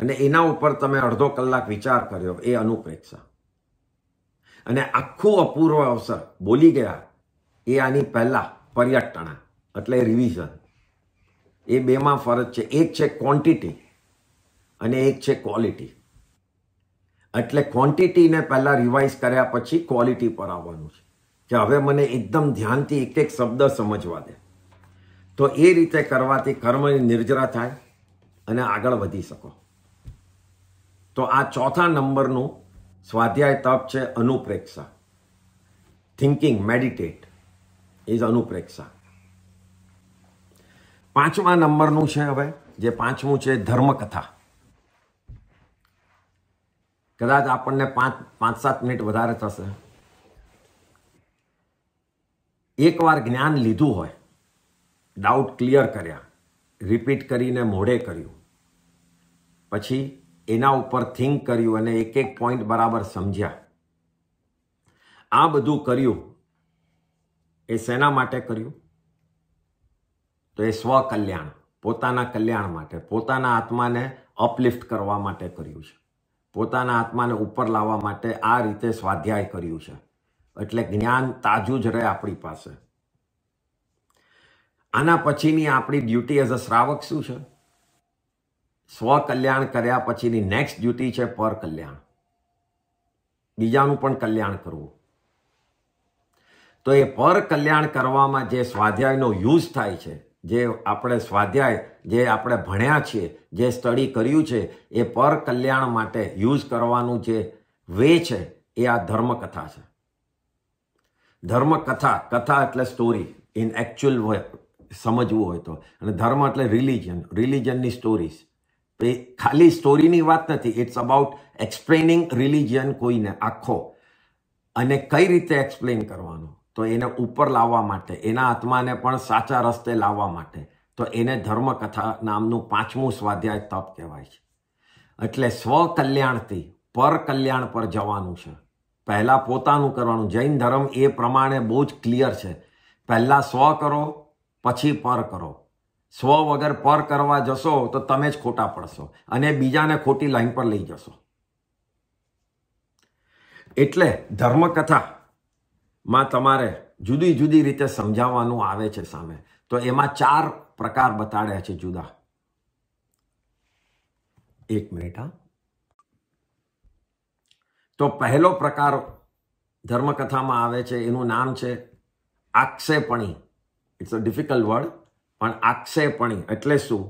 અને એના ઉપર તમે અડધો કલાક વિચાર કર્યો એ અનુપ્રેક્ષા અને આખું અપૂર્વ અવસર બોલી ગયા એ આની પહેલાં પર્યટણા એટલે રિવિઝન એ બેમાં ફરજ છે એક છે ક્વોન્ટિટી અને એક છે ક્વોલિટી એટલે ક્વોન્ટિટીને પહેલાં રિવાઇઝ કર્યા પછી ક્વોલિટી પર આવવાનું છે કે હવે મને એકદમ ધ્યાનથી એક એક શબ્દ સમજવા દે તો એ રીતે કરવાથી કર્મ નિર્જરા થાય અને આગળ વધી શકો તો આ ચોથા નંબરનું સ્વાધ્યાય તપ છે અનુપ્રેક્ષા થિંકિંગ મેડિટેટ ઇઝ અનુપ્રેક્ષા પાંચમા નંબરનું છે હવે જે પાંચમું છે ધર્મકથા કદાચ આપણને પાંચ પાંચ સાત મિનિટ વધારે થશે એકવાર જ્ઞાન લીધું હોય ડાઉટ ક્લિયર કર્યા રિપીટ કરીને મોઢે કર્યું પછી એના ઉપર થિંક કર્યું અને એક એક પોઈન્ટ બરાબર સમજ્યા આ બધું કર્યું એ શેના માટે કર્યું તો એ સ્વકલ્યાણ પોતાના કલ્યાણ માટે પોતાના આત્માને અપલિફ્ટ કરવા માટે કર્યું છે પોતાના આત્માને ઉપર લાવવા માટે આ રીતે સ્વાધ્યાય કર્યું છે એટલે જ્ઞાન તાજું જ રહે આપણી પાસે આના પછીની આપણી ડ્યુટી એઝ અ શ્રાવક શું છે સ્વકલ્યાણ કર્યા પછીની નેક્સ્ટ ડ્યુટી છે પર કલ્યાણ બીજાનું પણ કલ્યાણ કરવું તો એ પર કલ્યાણ કરવામાં જે સ્વાધ્યાયનો યુઝ થાય છે જે આપણે સ્વાધ્યાય જે આપણે ભણ્યા છીએ જે સ્ટડી કર્યું છે એ પર કલ્યાણ માટે યુઝ કરવાનું જે વે છે એ આ ધર્મકથા છે ધર્મકથા કથા એટલે સ્ટોરી ઇન એકચ્યુઅલ સમજવું હોય તો અને ધર્મ એટલે રિલિજન રિલિજનની સ્ટોરીઝ એ ખાલી સ્ટોરીની વાત નથી ઇટ્સ અબાઉટ એક્સપ્લેનિંગ રિલિજન કોઈને આખો અને કઈ રીતે એક્સપ્લેન કરવાનો તો એને ઉપર લાવવા માટે એના આત્માને પણ સાચા રસ્તે લાવવા માટે તો એને ધર્મકથા નામનું પાંચમું સ્વાધ્યાય તપ કહેવાય છે એટલે સ્વકલ્યાણથી પરકલ્યાણ પર જવાનું છે પહેલાં પોતાનું કરવાનું જૈન ધર્મ એ પ્રમાણે બહુ જ ક્લિયર છે પહેલાં સ્વ કરો પછી પર કરો સ્વ વગર પર કરવા જશો તો તમે જ ખોટા પડશો અને બીજાને ખોટી લાઈન પર લઈ જશો એટલે ધર્મકથામાં તમારે જુદી જુદી રીતે સમજાવવાનું આવે છે સામે તો એમાં ચાર પ્રકાર બતાડ્યા છે જુદા એક મિનિટ હા તો પહેલો પ્રકાર ધર્મકથામાં આવે છે એનું નામ છે આક્ષેપણી ઇટ્સ અ ડિફિકલ્ટ વર્ડ પણ આક્ષેપણી એટલે શું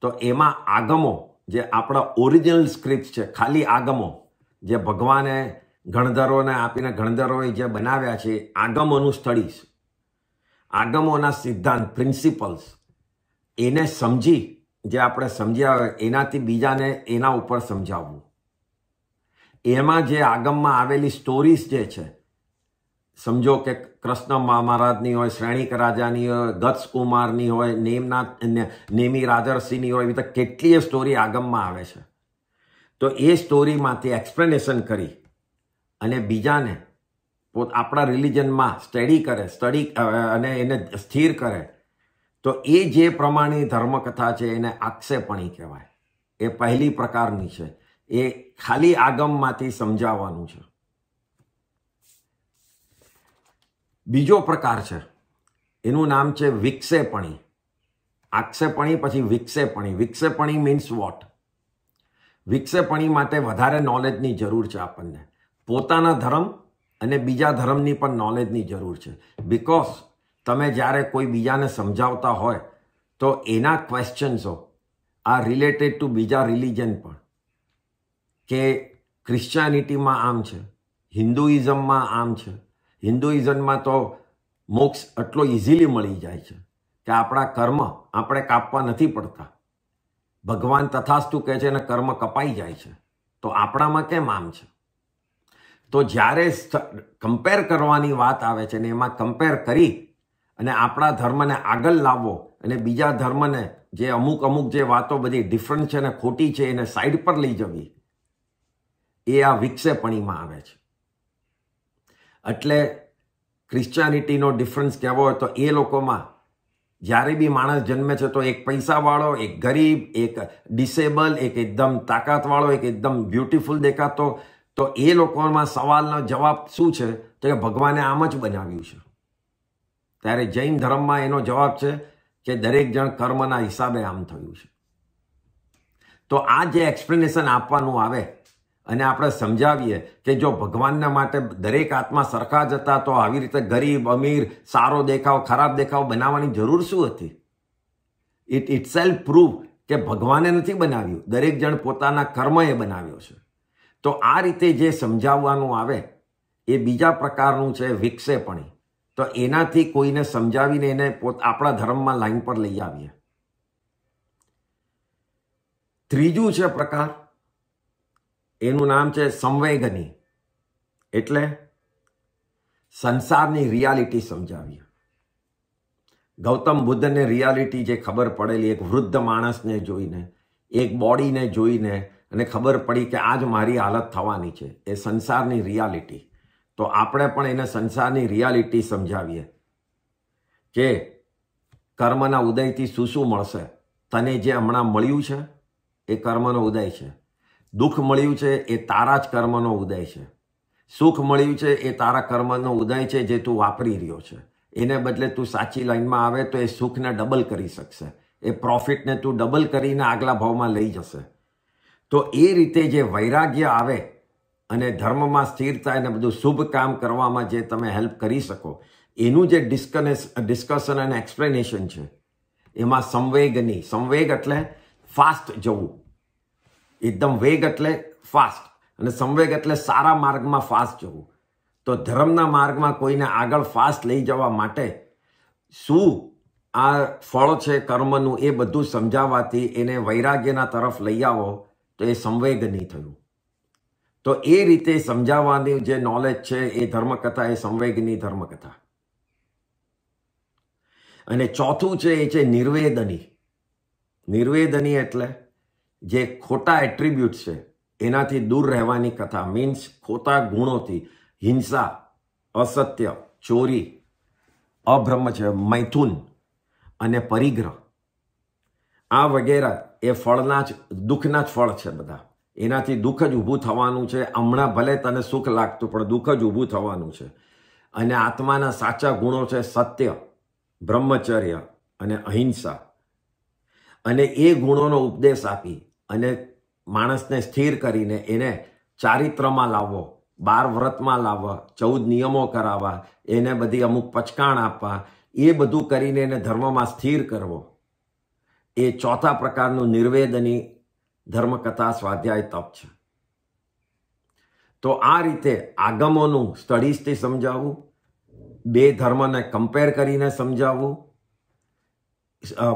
તો એમાં આગમો જે આપણા ઓરિજિનલ સ્ક્રિપ્ટ છે ખાલી આગમો જે ભગવાને ગણધરોને આપીને ગણધરોએ જે બનાવ્યા છે આગમોનું સ્ટડીઝ આગમોના સિદ્ધાંત પ્રિન્સિપલ્સ એને સમજી જે આપણે સમજ્યા હોય એનાથી બીજાને એના ઉપર સમજાવવું એમાં જે આગમમાં આવેલી સ્ટોરીઝ જે છે સમજો કે કૃષ્ણ મહારાજની હોય શ્રેણીક રાજાની હોય ગત્સકુમારની હોય નેમનાથ નેમી રાધરસિંહની હોય એવી તો કેટલીય સ્ટોરી આગમમાં આવે છે તો એ સ્ટોરીમાંથી એક્સપ્લેનેશન કરી અને બીજાને પોત આપણા રિલિજનમાં સ્ટડી કરે સ્ટડી અને એને સ્થિર કરે તો એ જે પ્રમાણેની ધર્મકથા છે એને આક્ષેપણી કહેવાય એ પહેલી પ્રકારની છે એ ખાલી આગમમાંથી સમજાવવાનું છે બીજો પ્રકાર છે એનું નામ છે વિક્ષેપણી આક્ષેપણી પછી વિક્ષેપણી વિક્ષેપણી મીન્સ વોટ વિક્ષેપણી માટે વધારે નોલેજની જરૂર છે આપણને પોતાના ધર્મ અને બીજા ધર્મની પણ નોલેજની જરૂર છે બિકોઝ તમે જ્યારે કોઈ બીજાને સમજાવતા હોય તો એના ક્વેશ્ચન્સો આ રિલેટેડ ટુ બીજા રિલિજન પણ કે ક્રિશ્ચિયાનિટીમાં આમ છે હિન્દુઇઝમમાં આમ છે હિન્દુઇઝમમાં તો મોક્ષ આટલો ઇઝીલી મળી જાય છે કે આપણા કર્મ આપણે કાપવા નથી પડતા ભગવાન તથાસ્તુ કહે છે અને કર્મ કપાઈ જાય છે તો આપણામાં કેમ આમ છે તો જ્યારે કમ્પેર કરવાની વાત આવે છે ને એમાં કમ્પેર કરી અને આપણા ધર્મને આગળ લાવવો અને બીજા ધર્મને જે અમુક અમુક જે વાતો બધી ડિફરન્ટ છે ને ખોટી છે એને સાઈડ પર લઈ જવી એ આ વિક્ષેપણીમાં આવે છે એટલે ક્રિશ્ચિયાનિટીનો ડિફરન્સ કહેવો હોય તો એ લોકોમાં જ્યારે બી માણસ જન્મે છે તો એક પૈસાવાળો એક ગરીબ એક ડિસેબલ એક એકદમ તાકાતવાળો એક એકદમ બ્યુટિફુલ દેખાતો તો એ લોકોમાં સવાલનો જવાબ શું છે તો કે ભગવાને આમ જ બનાવ્યું છે ત્યારે જૈન ધર્મમાં એનો જવાબ છે કે દરેક જણ કર્મના હિસાબે આમ થયું છે તો આ જે એક્સપ્લેનેશન આપવાનું આવે અને આપણે સમજાવીએ કે જો ભગવાનના માટે દરેક આત્મા સરખા જ હતા તો આવી રીતે ગરીબ અમીર સારો દેખાવ ખરાબ દેખાવ બનાવવાની જરૂર શું હતી ઇટ ઇટ સેલ્ફ પ્રૂફ કે ભગવાને નથી બનાવ્યું દરેક જણ પોતાના કર્મએ બનાવ્યો છે તો આ રીતે જે સમજાવવાનું આવે એ બીજા પ્રકારનું છે વિક્ષેપણી તો એનાથી કોઈને સમજાવીને એને પોત આપણા ધર્મમાં લાઈન પર લઈ આવીએ ત્રીજું છે પ્રકાર એનું નામ છે સંવેગની એટલે સંસારની રિયાલિટી સમજાવી ગૌતમ બુદ્ધને રિયાલિટી જે ખબર પડેલી એક વૃદ્ધ માણસને જોઈને એક બોડીને જોઈને અને ખબર પડી કે આજ મારી હાલત થવાની છે એ સંસારની રિયાલિટી તો આપણે પણ એને સંસારની રિયાલિટી સમજાવીએ કે કર્મના ઉદયથી શું શું મળશે તને જે હમણાં મળ્યું છે એ કર્મનો ઉદય છે દુઃખ મળ્યું છે એ તારા જ કર્મનો ઉદય છે સુખ મળ્યું છે એ તારા કર્મનો ઉદય છે જે તું વાપરી રહ્યો છે એને બદલે તું સાચી લાઈનમાં આવે તો એ સુખને ડબલ કરી શકશે એ પ્રોફિટને તું ડબલ કરીને આગલા ભાવમાં લઈ જશે તો એ રીતે જે વૈરાગ્ય આવે અને ધર્મમાં સ્થિરતા અને બધું શુભ કામ કરવામાં જે તમે હેલ્પ કરી શકો એનું જે ડિસ્કનેસ ડિસ્કશન અને એક્સપ્લેનેશન છે એમાં સંવેગની સંવેગ એટલે ફાસ્ટ જવું એકદમ વેગ એટલે ફાસ્ટ અને સંવેગ એટલે સારા માર્ગમાં ફાસ્ટ જવું તો ધર્મના માર્ગમાં કોઈને આગળ ફાસ્ટ લઈ જવા માટે શું આ ફળ છે કર્મનું એ બધું સમજાવવાથી એને વૈરાગ્યના તરફ લઈ આવો તો એ સંવેગ નહીં થયું તો એ રીતે સમજાવવાની જે નોલેજ છે એ ધર્મકથા એ સંવેગની ધર્મકથા અને ચોથું છે એ છે નિર્વેદની નિર્વેદની એટલે જે ખોટા એટ્રીબ્યુટ છે એનાથી દૂર રહેવાની કથા મીન્સ ખોટા ગુણોથી હિંસા અસત્ય ચોરી છે મૈથુન અને પરિગ્રહ આ વગેરે એ ફળના જ દુઃખના જ ફળ છે બધા એનાથી દુઃખ જ ઊભું થવાનું છે હમણાં ભલે તને સુખ લાગતું પણ દુઃખ જ ઊભું થવાનું છે અને આત્માના સાચા ગુણો છે સત્ય બ્રહ્મચર્ય અને અહિંસા અને એ ગુણોનો ઉપદેશ આપી અને માણસને સ્થિર કરીને એને ચારિત્રમાં લાવવો બાર વ્રતમાં લાવવા ચૌદ નિયમો કરાવવા એને બધી અમુક પચકાણ આપવા એ બધું કરીને એને ધર્મમાં સ્થિર કરવો એ ચોથા પ્રકારનું નિર્વેદની ધર્મકથા સ્વાધ્યાય તપ છે તો આ રીતે આગમોનું સ્ટડીઝથી સમજાવવું બે ધર્મને કમ્પેર કરીને સમજાવવું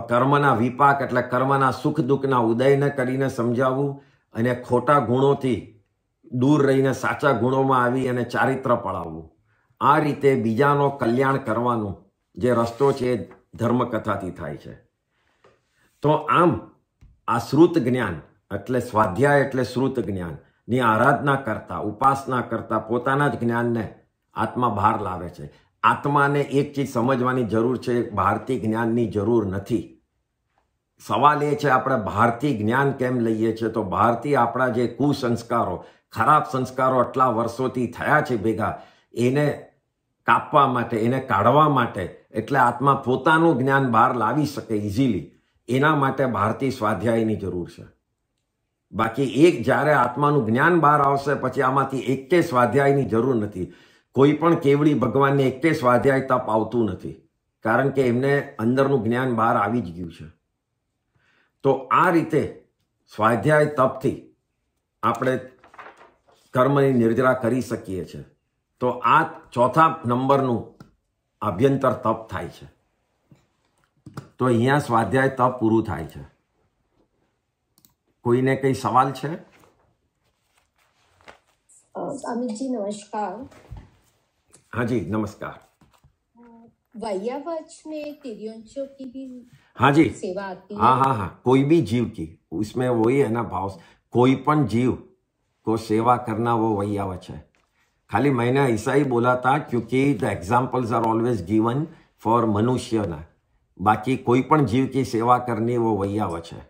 કર્મના વિપાક એટલે કર્મના સુખ દુઃખના ઉદયને કરીને સમજાવવું અને ખોટા ગુણોથી દૂર રહીને સાચા ગુણોમાં આવી અને ચારિત્ર પળાવવું આ રીતે બીજાનો કલ્યાણ કરવાનું જે રસ્તો છે એ ધર્મકથાથી થાય છે તો આમ આ શ્રુત જ્ઞાન એટલે સ્વાધ્યાય એટલે શ્રુત જ્ઞાનની આરાધના કરતા ઉપાસના કરતા પોતાના જ જ્ઞાનને આત્મા બહાર લાવે છે આત્માને એક ચીજ સમજવાની જરૂર છે ભારતીય જ્ઞાનની જરૂર નથી સવાલ એ છે આપણે ભારતીય જ્ઞાન કેમ લઈએ છીએ તો ભારતીય આપણા જે કુસંસ્કારો ખરાબ સંસ્કારો આટલા વર્ષોથી થયા છે ભેગા એને કાપવા માટે એને કાઢવા માટે એટલે આત્મા પોતાનું જ્ઞાન બહાર લાવી શકે ઇઝીલી એના માટે ભારતીય સ્વાધ્યાયની જરૂર છે બાકી એક જ્યારે આત્માનું જ્ઞાન બહાર આવશે પછી આમાંથી એકે સ્વાધ્યાયની જરૂર નથી કોઈ પણ કેવડી ભગવાનને એકતે સ્વાધ્યાય તપ આવતું નથી કારણ કે એમને અંદરનું જ્ઞાન બહાર આવી જ ગયું છે તો આ રીતે સ્વાધ્યાય તપથી આપણે કર્મની નિર્જરા કરી શકીએ છીએ તો આ ચોથા નંબરનું આભ્યંતર તપ થાય છે તો અહીંયા સ્વાધ્યાય તપ પૂરું થાય છે કોઈને કઈ સવાલ છે અમિતજી નમસ્કાર हाँ जी नमस्कार में की भी हाँ जी सेवा आती हाँ हाँ हाँ कोई भी जीव की उसमें वही है ना भाव कोई पन जीव को सेवा करना वो वैयावच है खाली मैंने ऐसा ही बोला था क्योंकि the examples are always given for मनुष्य ना बाकी कोई पन जीव की सेवा करनी वो वैयावच है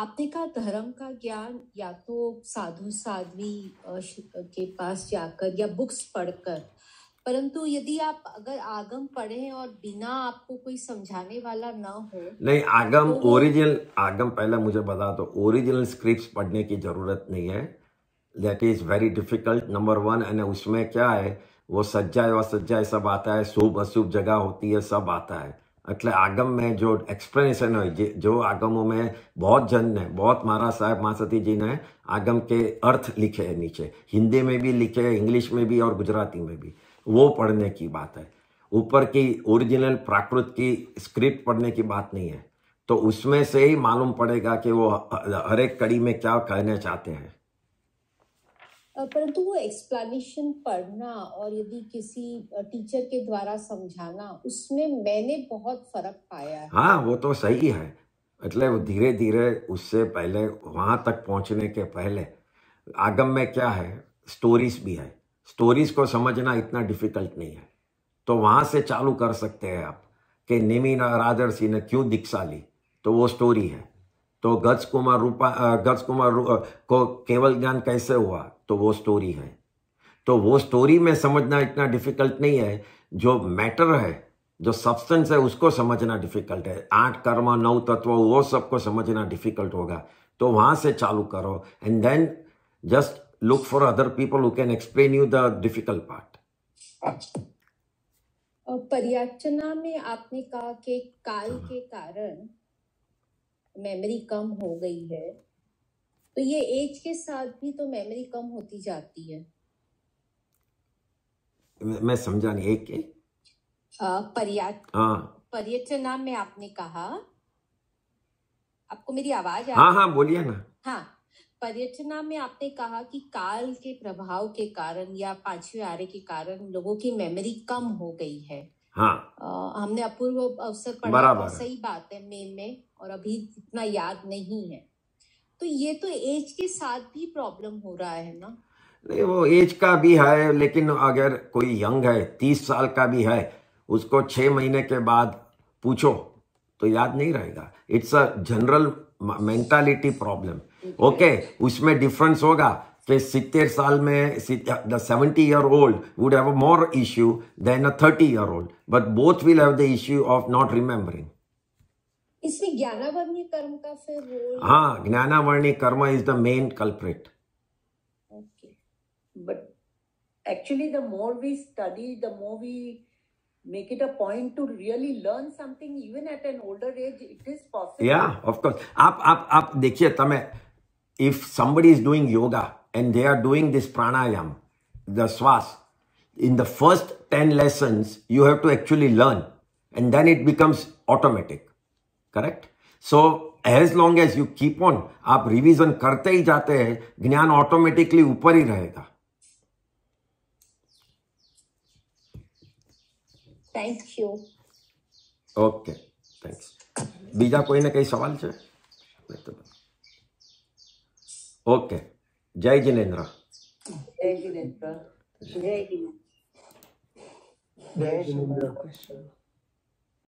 आपने कहा धर्म का ज्ञान या तो साधु साध्वी के पास जाकर या बुक्स पढ़कर परंतु यदि आप अगर आगम पढ़े और बिना आपको कोई समझाने वाला ना हो नहीं आगम तो ओरिजिनल आगम पहले मुझे बता दो तो, ओरिजिनल स्क्रिप्ट पढ़ने की जरूरत नहीं है that is very difficult number one and उसमें क्या है वो सज्जा व सज्जा सब आता है शुभ अशुभ जगह होती है सब आता है आगम में जो જો એક્સપ્લેનેશન जो आगमों में बहुत जन ने बहुत महाराज साहेब महासती जी ने आगम के अर्थ लिखे हैं नीचे हिंदी में भी लिखे हैं इंग्लिश में भी और गुजराती में भी वो पढ़ने की बात है ऊपर की ओरिजिनल प्राकृत की स्क्रिप्ट पढ़ने की बात नहीं है तो उसमें से ही मालूम पड़ेगा कि वो हर एक कड़ी में क्या कहना चाहते हैं परंतु वो एक्सप्लेनेशन पढ़ना और यदि किसी टीचर के द्वारा समझाना उसमें मैंने बहुत फर्क पाया है हाँ वो तो सही है मतलब धीरे धीरे उससे पहले वहाँ तक पहुँचने के पहले आगम में क्या है स्टोरीज भी है स्टोरीज को समझना इतना डिफिकल्ट नहीं है तो वहाँ से चालू कर सकते हैं आप कि निमी राजर सिंह ने क्यों दीक्षा ली तो वो स्टोरी है तो गज कुमार रूपा गज कुमार को केवल ज्ञान कैसे हुआ तो वो स्टोरी है तो वो स्टोरी में समझना इतना डिफिकल्ट नहीं है जो मैटर है जो सब्सटेंस है उसको समझना डिफिकल्ट है आठ कर्म नौ तत्व वो सबको समझना डिफिकल्ट होगा तो वहां से चालू करो and then just look for other people who can explain you the difficult part पर्याचना में आपने कहा कि काल के कारण मेमोरी कम हो गई है तो ये एज के साथ भी तो मेमोरी कम होती जाती है मैं समझा नहीं एक हाँ। पर्यटन में आपने कहा आपको मेरी आवाज हाँ हाँ बोलिए ना हाँ पर्यटना में आपने कहा कि काल के प्रभाव के कारण या पांचवे आर्य के कारण लोगों की मेमोरी कम हो गई है हाँ आ, हमने अपूर्व अवसर पढ़ा सही बात है मे में और अभी इतना याद नहीं है तो ये तो एज के साथ भी प्रॉब्लम हो रहा है ना नहीं वो एज का भी है लेकिन अगर कोई यंग है तीस साल का भी है उसको छह महीने के बाद पूछो तो याद नहीं रहेगा it's a general mentality problem okay उसमें डिफरेंस होगा कि सितर साल में the seventy year old would have a more issue than a thirty year old but both will have the issue of not remembering इसमें ज्ञानावर्णी कर्म का फिर रोल हाँ ज्ञानावर्णी कर्म is the main culprit okay but actually the more we study the more we make it a point to really learn something even at an older age it is possible yeah of course aap aap aap dekhiye tame if somebody is doing yoga and they are doing this pranayam the swas in the first 10 lessons you have to actually learn and then it becomes automatic correct so as long as you keep on आप revision करते ही जाते हैं ज्ञान automatically ऊपर ही रहेगा okay thanks बीजा कोई ना कहीं सवाल से ओके तो- जय जिनेन्द्र जय जिनेन्द्र जय जिनेन्द्र जय जिनेन्द्र